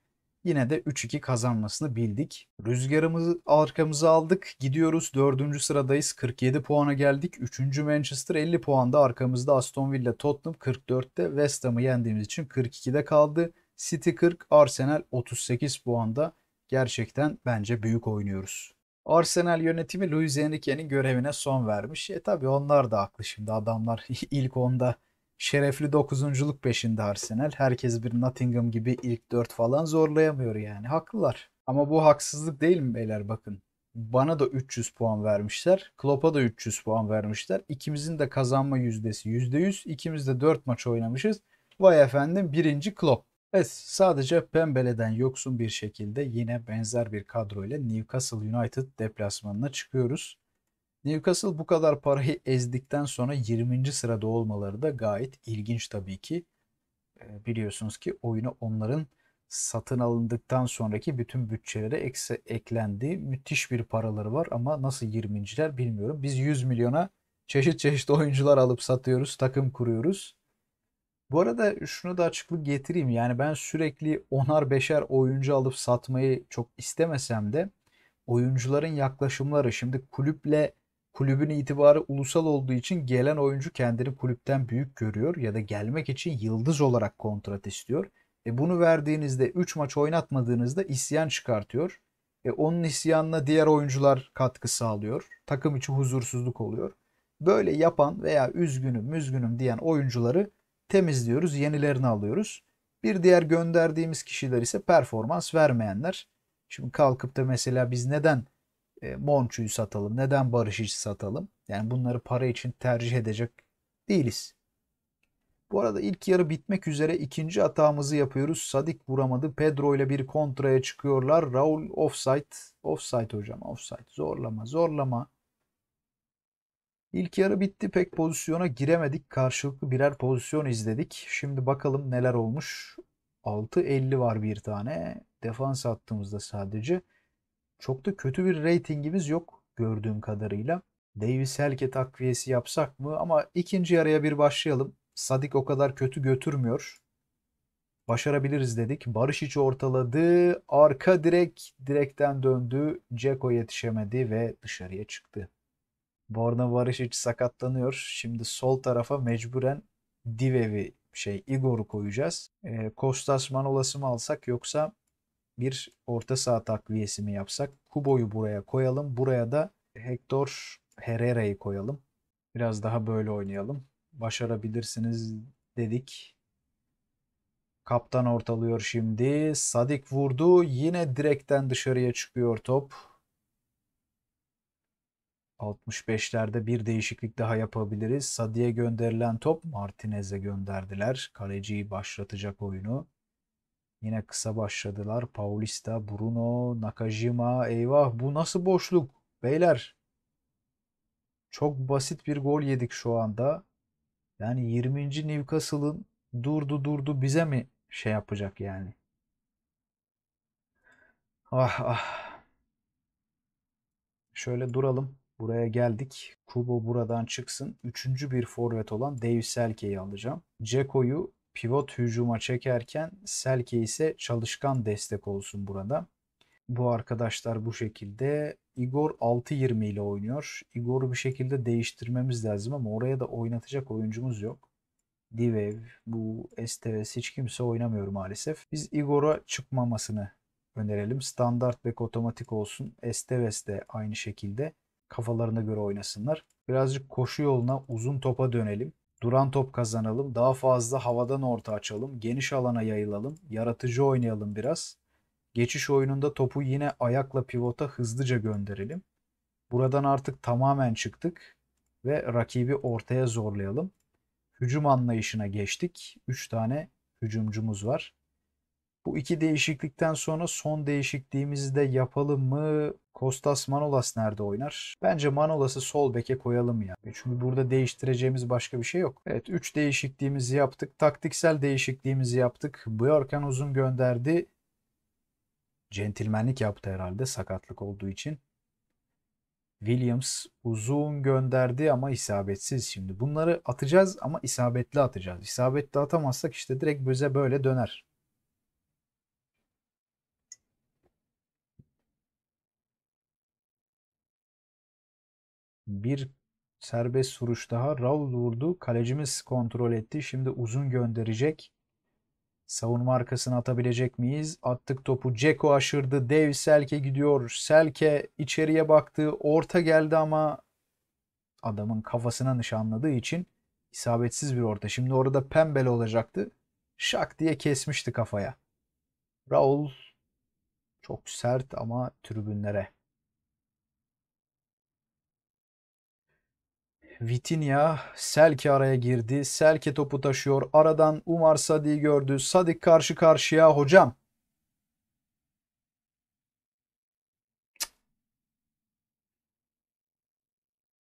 yine de 3-2 kazanmasını bildik. Rüzgarımızı arkamıza aldık. Gidiyoruz 4. sıradayız. 47 puana geldik. 3. Manchester 50 puanda arkamızda Aston Villa Tottenham 44'te West Ham'ı yendiğimiz için 42'de kaldı. City 40, Arsenal 38 puanda. Gerçekten bence büyük oynuyoruz. Arsenal yönetimi Luis Enrique'nin görevine son vermiş. E tabi onlar da haklı şimdi. Adamlar ilk onda şerefli dokuzunculuk peşinde Arsenal. Herkes bir Nottingham gibi ilk dört falan zorlayamıyor yani. Haklılar. Ama bu haksızlık değil mi beyler bakın. Bana da 300 puan vermişler. Klopp'a da 300 puan vermişler. İkimizin de kazanma yüzdesi %100. İkimiz de 4 maç oynamışız. Vay efendim birinci Klopp. Evet, sadece Pembele'den yoksun bir şekilde yine benzer bir kadro ile Newcastle United deplasmanına çıkıyoruz. Newcastle bu kadar parayı ezdikten sonra 20. sırada olmaları da gayet ilginç tabii ki. Ee, biliyorsunuz ki oyunu onların satın alındıktan sonraki bütün bütçelere ekse, eklendi. Müthiş bir paraları var ama nasıl 20.ler bilmiyorum. Biz 100 milyona çeşit çeşit oyuncular alıp satıyoruz, takım kuruyoruz. Bu arada şunu da açıklık getireyim. Yani ben sürekli onar beşer oyuncu alıp satmayı çok istemesem de oyuncuların yaklaşımları şimdi kulüple kulübün itibarı ulusal olduğu için gelen oyuncu kendini kulüpten büyük görüyor ya da gelmek için yıldız olarak kontrat istiyor. E bunu verdiğinizde 3 maç oynatmadığınızda isyan çıkartıyor. E onun isyanına diğer oyuncular katkı sağlıyor. Takım içi huzursuzluk oluyor. Böyle yapan veya üzgünüm üzgünüm diyen oyuncuları temizliyoruz, yenilerini alıyoruz. Bir diğer gönderdiğimiz kişiler ise performans vermeyenler. Şimdi kalkıp da mesela biz neden e, Monçu'yu satalım, neden Barış'ı satalım? Yani bunları para için tercih edecek değiliz. Bu arada ilk yarı bitmek üzere ikinci hatamızı yapıyoruz. Sadik vuramadı. Pedro ile bir kontraya çıkıyorlar. Raul offside. Offside hocam offside. Zorlama zorlama. İlk yarı bitti pek pozisyona giremedik. Karşılıklı birer pozisyon izledik. Şimdi bakalım neler olmuş. 6.50 var bir tane. Defans attığımızda sadece. Çok da kötü bir reytingimiz yok gördüğüm kadarıyla. Davis Helke takviyesi yapsak mı? Ama ikinci yarıya bir başlayalım. Sadik o kadar kötü götürmüyor. Başarabiliriz dedik. Barış içi ortaladı. Arka direk direkten döndü. Ceko yetişemedi ve dışarıya çıktı. Borna Barisic sakatlanıyor. Şimdi sol tarafa mecburen Divev'i şey Igor'u koyacağız. E, Kostas Manolas'ı mı alsak yoksa bir orta saha takviyesi mi yapsak? Kubo'yu buraya koyalım. Buraya da Hector Herrera'yı koyalım. Biraz daha böyle oynayalım. Başarabilirsiniz dedik. Kaptan ortalıyor şimdi. Sadik vurdu. Yine direkten dışarıya çıkıyor top. 65'lerde bir değişiklik daha yapabiliriz. Sadi'ye gönderilen top Martinez'e gönderdiler. Kaleciyi başlatacak oyunu. Yine kısa başladılar. Paulista, Bruno, Nakajima. Eyvah bu nasıl boşluk? Beyler çok basit bir gol yedik şu anda. Yani 20. Newcastle'ın durdu durdu bize mi şey yapacak yani? Ah ah. Şöyle duralım. Buraya geldik. Kubo buradan çıksın. Üçüncü bir forvet olan Dave Selke'yi alacağım. Ceko'yu pivot hücuma çekerken Selke ise çalışkan destek olsun burada. Bu arkadaşlar bu şekilde Igor 6.20 ile oynuyor. Igor'u bir şekilde değiştirmemiz lazım ama oraya da oynatacak oyuncumuz yok. Divev, bu STVS hiç kimse oynamıyor maalesef. Biz Igor'a çıkmamasını önerelim. Standart ve otomatik olsun. Esteves de aynı şekilde kafalarına göre oynasınlar. Birazcık koşu yoluna uzun topa dönelim. Duran top kazanalım. Daha fazla havadan orta açalım. Geniş alana yayılalım. Yaratıcı oynayalım biraz. Geçiş oyununda topu yine ayakla pivota hızlıca gönderelim. Buradan artık tamamen çıktık ve rakibi ortaya zorlayalım. Hücum anlayışına geçtik. 3 tane hücumcumuz var. Bu iki değişiklikten sonra son değişikliğimizi de yapalım mı? Kostas Manolas nerede oynar? Bence Manolas'ı sol beke koyalım ya. E, çünkü burada değiştireceğimiz başka bir şey yok. Evet 3 değişikliğimizi yaptık. Taktiksel değişikliğimizi yaptık. Björkan uzun gönderdi. Centilmenlik yaptı herhalde sakatlık olduğu için. Williams uzun gönderdi ama isabetsiz şimdi. Bunları atacağız ama isabetli atacağız. İsabetli atamazsak işte direkt bize böyle döner. Bir serbest suruş daha. Raul vurdu. Kalecimiz kontrol etti. Şimdi uzun gönderecek. Savunma arkasını atabilecek miyiz? Attık topu. Ceko aşırdı. Dev Selke gidiyor. Selke içeriye baktı. Orta geldi ama adamın kafasına nişanladığı için isabetsiz bir orta. Şimdi orada pembeli olacaktı. Şak diye kesmişti kafaya. Raul çok sert ama tribünlere Vitinha, Selke araya girdi. Selke topu taşıyor. Aradan Umar Sadi'yi gördü. Sadik karşı karşıya hocam.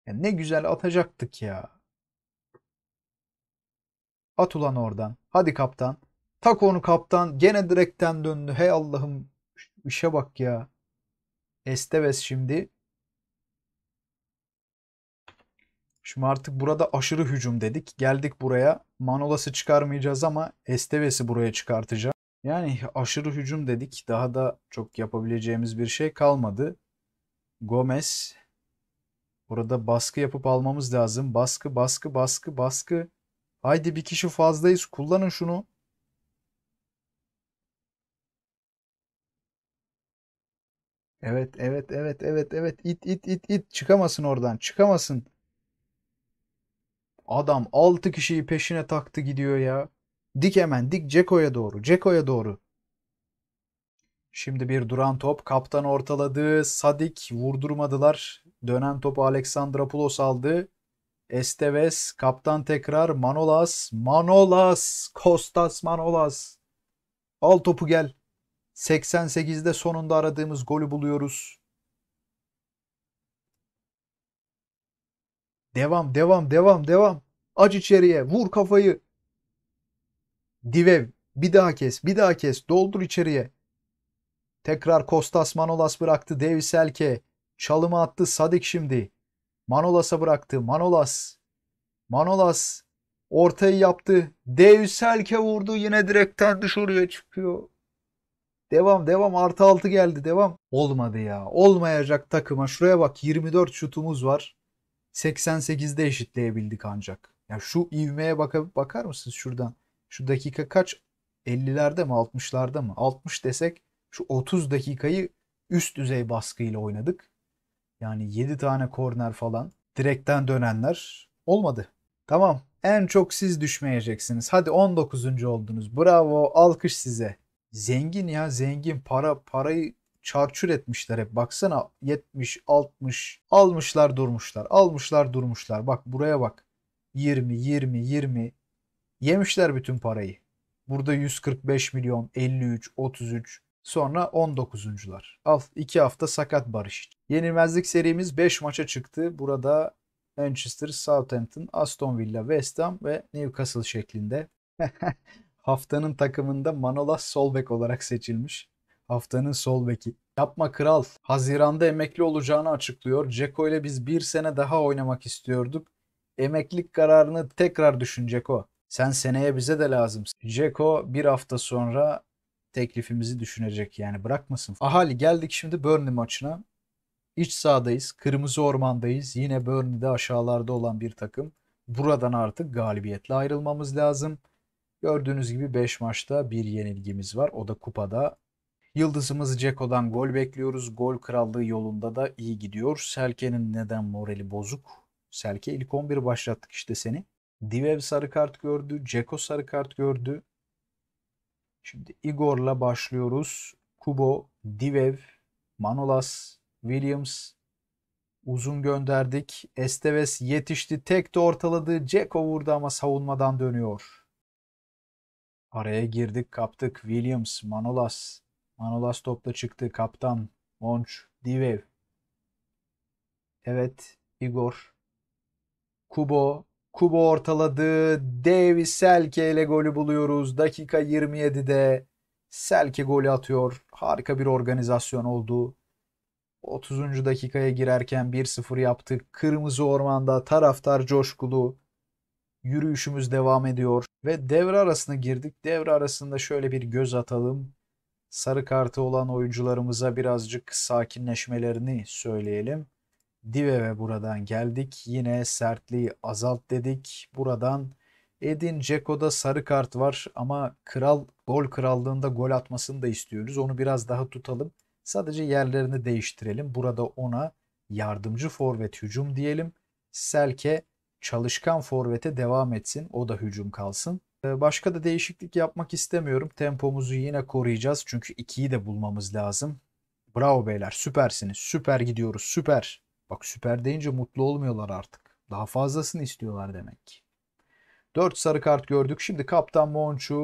Ya ne güzel atacaktık ya. At ulan oradan. Hadi kaptan. Tak onu kaptan. Gene direkten döndü. Hey Allah'ım işe bak ya. Esteves şimdi Şimdi artık burada aşırı hücum dedik. Geldik buraya. Manolas'ı çıkarmayacağız ama Esteves'i buraya çıkartacağım. Yani aşırı hücum dedik. Daha da çok yapabileceğimiz bir şey kalmadı. Gomez. Burada baskı yapıp almamız lazım. Baskı, baskı, baskı, baskı. Haydi bir kişi fazlayız. Kullanın şunu. Evet, evet, evet, evet, evet. İt, it, it, it. Çıkamasın oradan. Çıkamasın. Adam 6 kişiyi peşine taktı gidiyor ya. Dik hemen dik Ceko'ya doğru. Ceko'ya doğru. Şimdi bir duran top. Kaptan ortaladı. Sadik vurdurmadılar. Dönen topu Alexandropoulos aldı. Esteves. Kaptan tekrar. Manolas. Manolas. Kostas Manolas. Al topu gel. 88'de sonunda aradığımız golü buluyoruz. Devam devam devam devam. Aç içeriye vur kafayı. Divev bir daha kes bir daha kes doldur içeriye. Tekrar Kostas Manolas bıraktı Davis Elke. Çalımı attı Sadik şimdi. Manolas'a bıraktı Manolas. Manolas ortayı yaptı. Davis Elke vurdu yine direkten dışarıya çıkıyor. Devam devam artı altı geldi devam. Olmadı ya. Olmayacak takıma. Şuraya bak 24 şutumuz var. 88'de eşitleyebildik ancak. Ya şu ivmeye baka, bakar mısınız şuradan? Şu dakika kaç? 50'lerde mi 60'larda mı? 60 desek şu 30 dakikayı üst düzey baskıyla oynadık. Yani 7 tane korner falan direkten dönenler olmadı. Tamam en çok siz düşmeyeceksiniz. Hadi 19. oldunuz. Bravo alkış size. Zengin ya zengin para parayı çarçur etmişler hep. Baksana 70, 60 almışlar durmuşlar. Almışlar durmuşlar. Bak buraya bak. 20, 20, 20 yemişler bütün parayı. Burada 145 milyon, 53, 33 sonra 19'uncular. Al 2 hafta sakat barış. Yenilmezlik serimiz 5 maça çıktı. Burada Manchester, Southampton, Aston Villa, West Ham ve Newcastle şeklinde. Haftanın takımında Manolas Solbek olarak seçilmiş haftanın sol beki. Yapma kral. Haziranda emekli olacağını açıklıyor. Ceko ile biz bir sene daha oynamak istiyorduk. Emeklilik kararını tekrar düşün Ceko. Sen seneye bize de lazımsın. Ceko bir hafta sonra teklifimizi düşünecek yani bırakmasın. Ahali geldik şimdi Burnley maçına. İç sahadayız. Kırmızı Orman'dayız. Yine Burnley'de aşağılarda olan bir takım. Buradan artık galibiyetle ayrılmamız lazım. Gördüğünüz gibi 5 maçta bir yenilgimiz var. O da kupada Yıldızımız Ceko'dan gol bekliyoruz. Gol krallığı yolunda da iyi gidiyor. Selke'nin neden morali bozuk? Selke ilk 11 başlattık işte seni. Divev sarı kart gördü. Ceko sarı kart gördü. Şimdi Igor'la başlıyoruz. Kubo, Divev, Manolas, Williams, Uzun gönderdik. Esteves yetişti. Tek de ortaladı. Ceko vurdu ama savunmadan dönüyor. Araya girdik kaptık. Williams, Manolas, Manolas topla çıktı. Kaptan, Monç, Divev. Evet, Igor. Kubo. Kubo ortaladı. Davis Selke ile golü buluyoruz. Dakika 27'de Selke golü atıyor. Harika bir organizasyon oldu. 30. dakikaya girerken 1-0 yaptık. Kırmızı Orman'da taraftar coşkulu. Yürüyüşümüz devam ediyor ve devre arasına girdik. Devre arasında şöyle bir göz atalım sarı kartı olan oyuncularımıza birazcık sakinleşmelerini söyleyelim. Diveve buradan geldik. Yine sertliği azalt dedik. Buradan Edin Ceko'da sarı kart var ama kral gol krallığında gol atmasını da istiyoruz. Onu biraz daha tutalım. Sadece yerlerini değiştirelim. Burada ona yardımcı forvet hücum diyelim. Selke çalışkan forvete devam etsin. O da hücum kalsın. Ee, başka da değişiklik yapmak istemiyorum. Tempomuzu yine koruyacağız. Çünkü 2'yi de bulmamız lazım. Bravo beyler süpersiniz. Süper gidiyoruz süper. Bak süper deyince mutlu olmuyorlar artık. Daha fazlasını istiyorlar demek ki. 4 sarı kart gördük. Şimdi Kaptan Monçu.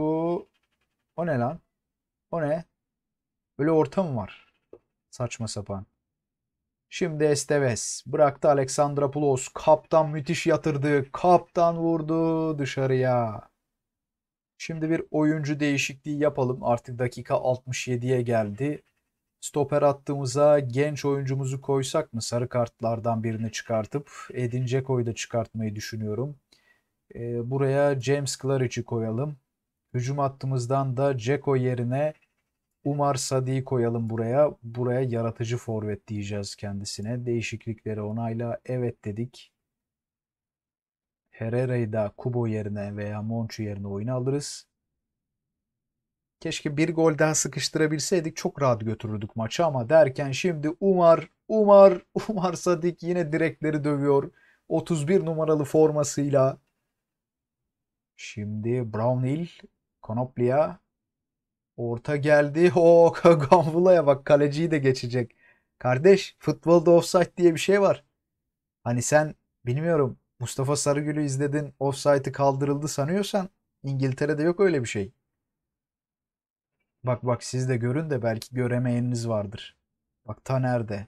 O ne lan? O ne? Böyle orta mı var? Saçma sapan. Şimdi Esteves. Bıraktı Alexandra Pulos. Kaptan müthiş yatırdı. Kaptan vurdu dışarıya. Şimdi bir oyuncu değişikliği yapalım. Artık dakika 67'ye geldi. Stoper attığımıza genç oyuncumuzu koysak mı? Sarı kartlardan birini çıkartıp Edin Dzeko'yu da çıkartmayı düşünüyorum. E, buraya James Clarich'i koyalım. Hücum hattımızdan da Ceko yerine Umar Sadi'yi koyalım buraya. Buraya yaratıcı forvet diyeceğiz kendisine. Değişiklikleri onayla evet dedik. Herrera'yı da Kubo yerine veya Monchu yerine oyuna alırız. Keşke bir gol daha sıkıştırabilseydik çok rahat götürürdük maçı ama derken şimdi Umar, Umar, Umar Sadik yine direkleri dövüyor. 31 numaralı formasıyla. Şimdi Brownhill, Konoplia. Orta geldi. O Gambula'ya bak kaleciyi de geçecek. Kardeş futbolda offside diye bir şey var. Hani sen bilmiyorum Mustafa Sarıgül'ü izledin, offside'ı kaldırıldı sanıyorsan İngiltere'de yok öyle bir şey. Bak bak siz de görün de belki göremeyeniniz vardır. Bak Taner'de.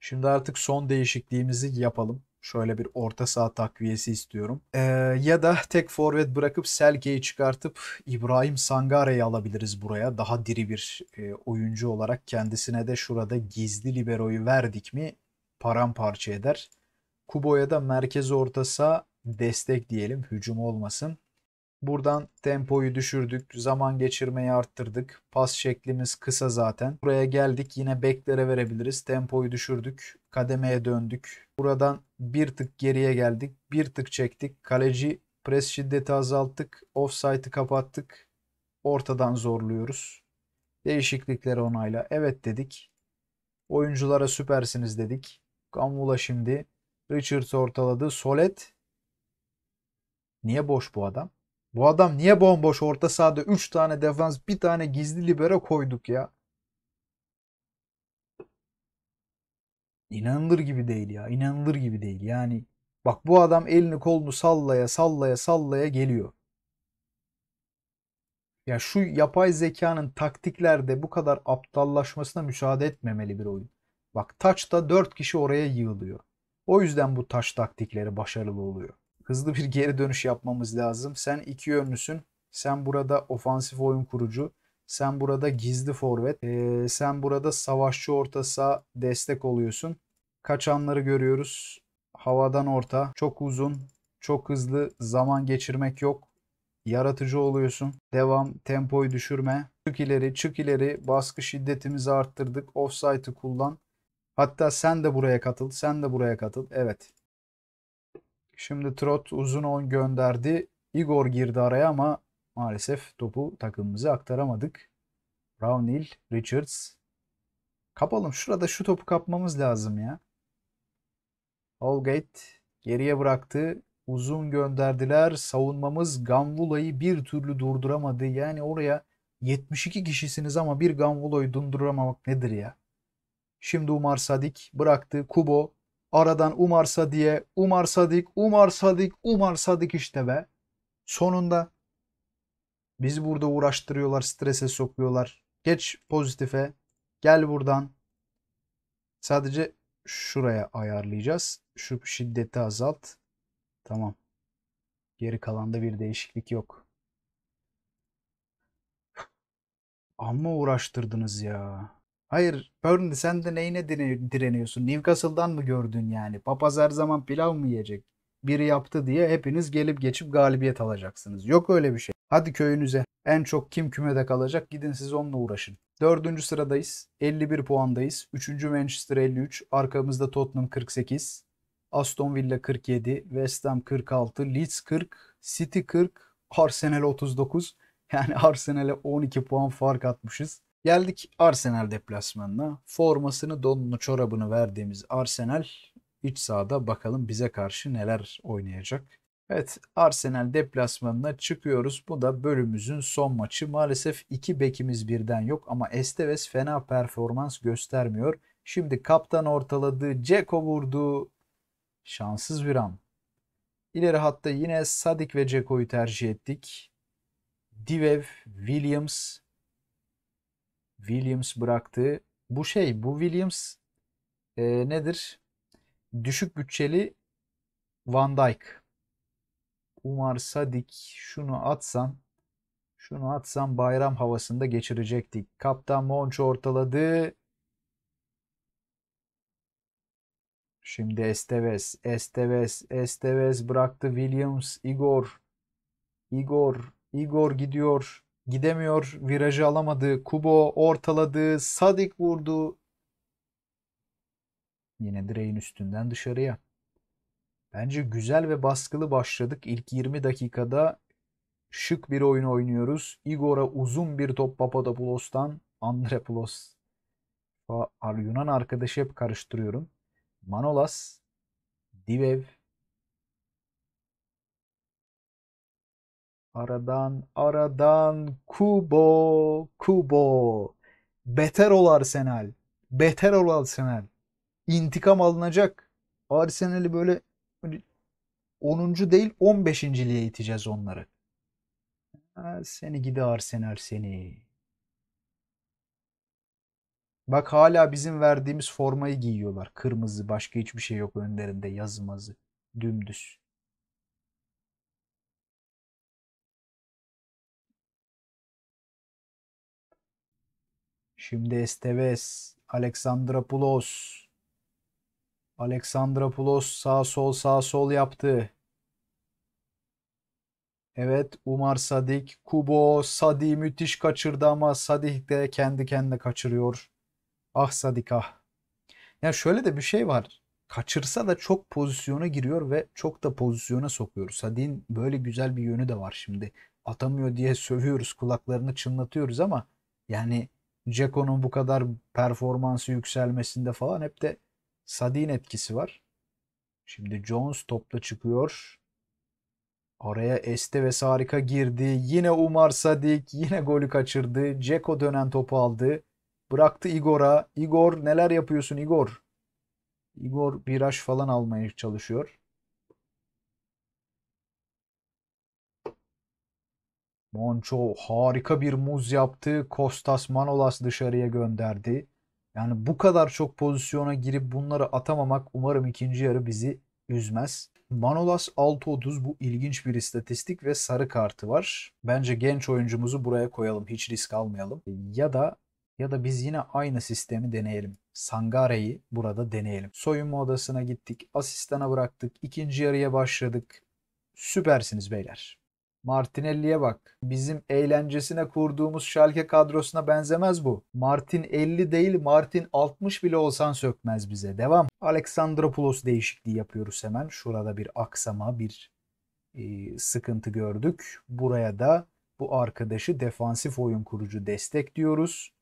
Şimdi artık son değişikliğimizi yapalım. Şöyle bir orta saha takviyesi istiyorum. Ee, ya da tek forvet bırakıp Selke'yi çıkartıp İbrahim Sangare'yi alabiliriz buraya. Daha diri bir e, oyuncu olarak kendisine de şurada gizli liberoyu verdik mi paramparça eder. Kubo'ya da merkez ortasa destek diyelim hücum olmasın. Buradan tempoyu düşürdük, zaman geçirmeyi arttırdık. Pas şeklimiz kısa zaten. Buraya geldik yine beklere verebiliriz. Tempoyu düşürdük, kademeye döndük. Buradan bir tık geriye geldik, bir tık çektik. Kaleci pres şiddeti azalttık, offside'ı kapattık. Ortadan zorluyoruz. Değişiklikleri onayla. Evet dedik. Oyunculara süpersiniz dedik. Gamula şimdi Richards ortaladı. Solet. Niye boş bu adam? Bu adam niye bomboş orta sahada 3 tane defans bir tane gizli libero koyduk ya? İnanılır gibi değil ya. İnanılır gibi değil. Yani bak bu adam elini kolunu sallaya sallaya sallaya geliyor. Ya şu yapay zekanın taktiklerde bu kadar aptallaşmasına müsaade etmemeli bir oyun. Bak taçta 4 kişi oraya yığılıyor. O yüzden bu taş taktikleri başarılı oluyor. Hızlı bir geri dönüş yapmamız lazım. Sen iki yönlüsün. Sen burada ofansif oyun kurucu. Sen burada gizli forvet. Ee, sen burada savaşçı orta saha destek oluyorsun. Kaçanları görüyoruz. Havadan orta. Çok uzun. Çok hızlı. Zaman geçirmek yok. Yaratıcı oluyorsun. Devam. Tempoyu düşürme. Çık ileri. Çık ileri. Baskı şiddetimizi arttırdık. Offside'ı kullan. Hatta sen de buraya katıl, sen de buraya katıl. Evet. Şimdi Trot uzun on gönderdi. Igor girdi araya ama maalesef topu takımımıza aktaramadık. Brownil Richards. Kapalım. Şurada şu topu kapmamız lazım ya. Holgate geriye bıraktı. Uzun gönderdiler. Savunmamız Gamvula'yı bir türlü durduramadı. Yani oraya 72 kişisiniz ama bir Gamvula'yı durduramamak nedir ya? Şimdi Umar Sadik bıraktı. Kubo aradan Umar Sadik'e Umar Sadik, Umar Sadik, Umar Sadik işte be. Sonunda biz burada uğraştırıyorlar, strese sokuyorlar. Geç pozitife. Gel buradan. Sadece şuraya ayarlayacağız. Şu şiddeti azalt. Tamam. Geri kalanda bir değişiklik yok. ama uğraştırdınız ya. Hayır Burnley sen de neyine direniyorsun? Newcastle'dan mı gördün yani? Papaz her zaman pilav mı yiyecek? Biri yaptı diye hepiniz gelip geçip galibiyet alacaksınız. Yok öyle bir şey. Hadi köyünüze. En çok kim kümede kalacak gidin siz onunla uğraşın. Dördüncü sıradayız. 51 puandayız. Üçüncü Manchester 53. Arkamızda Tottenham 48. Aston Villa 47. West Ham 46. Leeds 40. City 40. Arsenal 39. Yani Arsenal'e 12 puan fark atmışız. Geldik Arsenal deplasmanına. Formasını, donunu, çorabını verdiğimiz Arsenal iç sahada bakalım bize karşı neler oynayacak. Evet Arsenal deplasmanına çıkıyoruz. Bu da bölümümüzün son maçı. Maalesef iki bekimiz birden yok ama Esteves fena performans göstermiyor. Şimdi kaptan ortaladığı Ceko vurdu. Şanssız bir an. İleri hatta yine Sadik ve Ceko'yu tercih ettik. Divev, Williams, Williams bıraktı. Bu şey bu Williams e, nedir? Düşük bütçeli Van Dijk. Umar Sadik şunu atsan şunu atsan bayram havasında geçirecektik. Kaptan Monç ortaladı. Şimdi Esteves, Esteves, Esteves bıraktı Williams, Igor, Igor, Igor gidiyor. Gidemiyor. Virajı alamadı. Kubo ortaladı. Sadik vurdu. Yine direğin üstünden dışarıya. Bence güzel ve baskılı başladık. İlk 20 dakikada şık bir oyun oynuyoruz. Igor'a uzun bir top Papadopoulos'tan Andrepulos. Yunan arkadaşı hep karıştırıyorum. Manolas, Divev, Aradan aradan Kubo Kubo. Beter ol Arsenal. Beter ol Arsenal. İntikam alınacak. Arsenal'i böyle, böyle hani 10. değil 15. liğe iteceğiz onları. Ha, seni gidi Arsenal seni. Bak hala bizim verdiğimiz formayı giyiyorlar. Kırmızı başka hiçbir şey yok önlerinde yazmazı. Dümdüz. Şimdi Esteves, Alexandropoulos. Alexandropoulos sağ sol sağ sol yaptı. Evet Umar Sadik, Kubo, Sadi müthiş kaçırdı ama Sadik de kendi kendine kaçırıyor. Ah Sadik ah. Ya yani şöyle de bir şey var. Kaçırsa da çok pozisyona giriyor ve çok da pozisyona sokuyor. Sadik'in böyle güzel bir yönü de var şimdi. Atamıyor diye sövüyoruz, kulaklarını çınlatıyoruz ama yani Ceko'nun bu kadar performansı yükselmesinde falan hep de Sadin etkisi var. Şimdi Jones topla çıkıyor. Araya Este ve Sarika girdi. Yine Umar Sadik yine golü kaçırdı. Ceko dönen topu aldı. Bıraktı Igor'a. Igor neler yapıyorsun Igor? Igor viraj falan almaya çalışıyor. Moncho harika bir muz yaptı. Kostas Manolas dışarıya gönderdi. Yani bu kadar çok pozisyona girip bunları atamamak umarım ikinci yarı bizi üzmez. Manolas 6.30 bu ilginç bir istatistik ve sarı kartı var. Bence genç oyuncumuzu buraya koyalım. Hiç risk almayalım. Ya da ya da biz yine aynı sistemi deneyelim. Sangare'yi burada deneyelim. Soyunma odasına gittik. Asistana bıraktık. ikinci yarıya başladık. Süpersiniz beyler. Martinelli'ye bak. Bizim eğlencesine kurduğumuz Schalke kadrosuna benzemez bu. Martin 50 değil Martin 60 bile olsan sökmez bize. Devam. Alexandropoulos değişikliği yapıyoruz hemen. Şurada bir aksama, bir e, sıkıntı gördük. Buraya da bu arkadaşı defansif oyun kurucu destek diyoruz.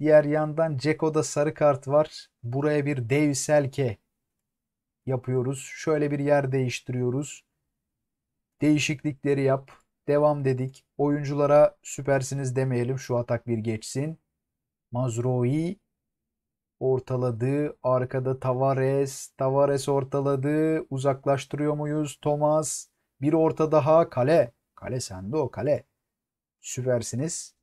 Diğer yandan Ceko'da sarı kart var. Buraya bir dev selke yapıyoruz. Şöyle bir yer değiştiriyoruz. Değişiklikleri yap. Devam dedik. Oyunculara süpersiniz demeyelim. Şu atak bir geçsin. Mazroi ortaladı. Arkada Tavares. Tavares ortaladı. Uzaklaştırıyor muyuz? Thomas. Bir orta daha. Kale. Kale sende o kale. Süpersiniz.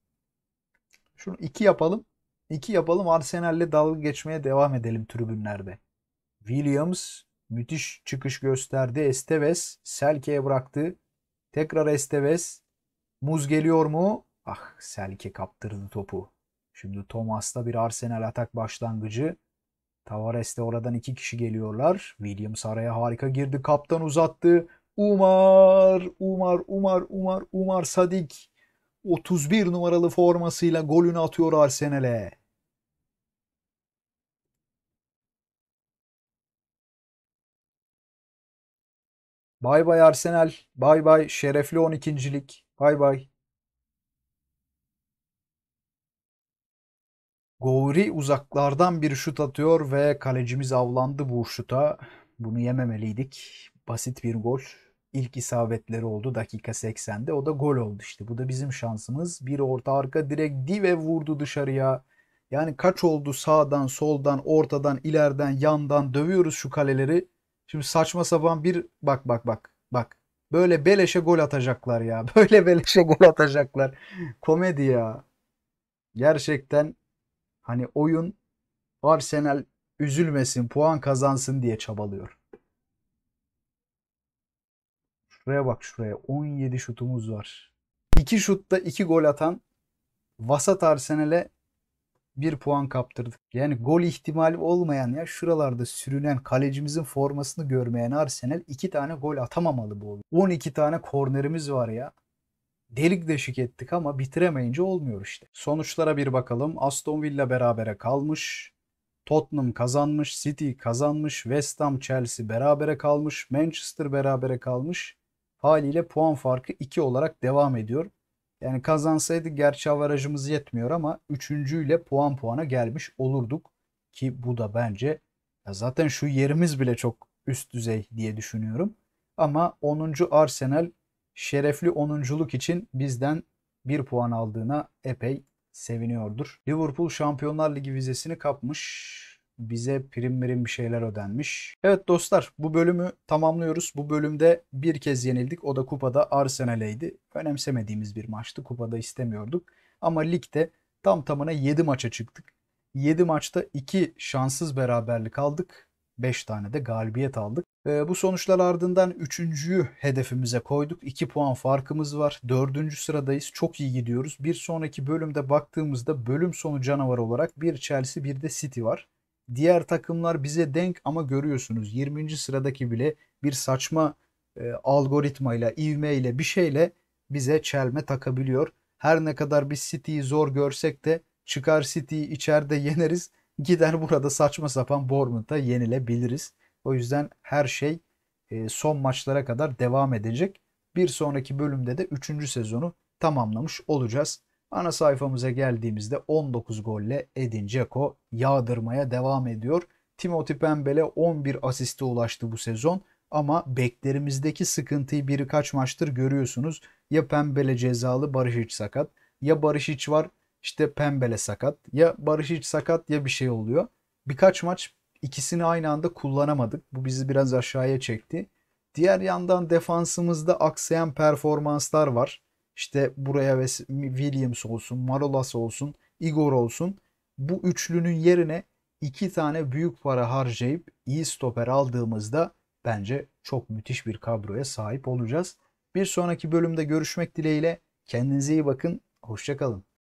Şunu iki yapalım. İki yapalım. Arsenal'le dalga geçmeye devam edelim tribünlerde. Williams müthiş çıkış gösterdi. Esteves Selke'ye bıraktı. Tekrar Esteves. Muz geliyor mu? Ah Selke kaptırdı topu. Şimdi Thomas'ta bir Arsenal atak başlangıcı. Tavares de oradan iki kişi geliyorlar. William saraya harika girdi. Kaptan uzattı. Umar, Umar, Umar, Umar, Umar Sadik. 31 numaralı formasıyla golünü atıyor Arsenal'e. Bay bay Arsenal. Bay bay şerefli 12.lik. Bay bay. Gouri uzaklardan bir şut atıyor ve kalecimiz avlandı bu şuta. Bunu yememeliydik. Basit bir gol. İlk isabetleri oldu dakika 80'de. O da gol oldu işte. Bu da bizim şansımız. Bir orta arka direkt dive vurdu dışarıya. Yani kaç oldu sağdan, soldan, ortadan, ilerden, yandan dövüyoruz şu kaleleri. Şimdi saçma sapan bir bak bak bak bak. Böyle beleşe gol atacaklar ya. Böyle beleşe gol atacaklar. Komedi ya. Gerçekten hani oyun Arsenal üzülmesin, puan kazansın diye çabalıyor. Şuraya bak şuraya. 17 şutumuz var. 2 şutta 2 gol atan vasat Arsenal'e bir puan kaptırdık. Yani gol ihtimali olmayan ya şuralarda sürünen kalecimizin formasını görmeyen Arsenal 2 tane gol atamamalı bu oyun. 12 tane kornerimiz var ya. Delik deşik ettik ama bitiremeyince olmuyor işte. Sonuçlara bir bakalım. Aston Villa berabere kalmış. Tottenham kazanmış, City kazanmış, West Ham, Chelsea berabere kalmış, Manchester berabere kalmış. Haliyle puan farkı 2 olarak devam ediyor. Yani kazansaydık gerçi avarajımız yetmiyor ama üçüncüyle puan puana gelmiş olurduk. Ki bu da bence ya zaten şu yerimiz bile çok üst düzey diye düşünüyorum. Ama 10. Arsenal şerefli 10.luk için bizden bir puan aldığına epey seviniyordur. Liverpool Şampiyonlar Ligi vizesini kapmış bize prim birim bir şeyler ödenmiş. Evet dostlar bu bölümü tamamlıyoruz. Bu bölümde bir kez yenildik. O da kupada Arsenal'eydi. Önemsemediğimiz bir maçtı. Kupada istemiyorduk. Ama ligde tam tamına 7 maça çıktık. 7 maçta 2 şanssız beraberlik aldık. 5 tane de galibiyet aldık. E, bu sonuçlar ardından 3.yü hedefimize koyduk. 2 puan farkımız var. 4. sıradayız. Çok iyi gidiyoruz. Bir sonraki bölümde baktığımızda bölüm sonu canavar olarak bir Chelsea bir de City var. Diğer takımlar bize denk ama görüyorsunuz 20. sıradaki bile bir saçma e, algoritmayla, ivmeyle bir şeyle bize çelme takabiliyor. Her ne kadar biz City'yi zor görsek de çıkar City'yi içeride yeneriz. Gider burada saçma sapan Bournemouth'a yenilebiliriz. O yüzden her şey e, son maçlara kadar devam edecek. Bir sonraki bölümde de 3. sezonu tamamlamış olacağız. Ana sayfamıza geldiğimizde 19 golle Edin Dzeko yağdırmaya devam ediyor. Timothy Pembele 11 asiste ulaştı bu sezon ama beklerimizdeki sıkıntıyı birkaç maçtır görüyorsunuz. Ya Pembele cezalı Barış İç sakat ya Barış İç var işte Pembele sakat ya Barış İç sakat ya bir şey oluyor. Birkaç maç ikisini aynı anda kullanamadık. Bu bizi biraz aşağıya çekti. Diğer yandan defansımızda aksayan performanslar var işte buraya Williams olsun, Marolas olsun, Igor olsun bu üçlünün yerine iki tane büyük para harcayıp iyi stoper aldığımızda bence çok müthiş bir kadroya sahip olacağız. Bir sonraki bölümde görüşmek dileğiyle kendinize iyi bakın, hoşçakalın.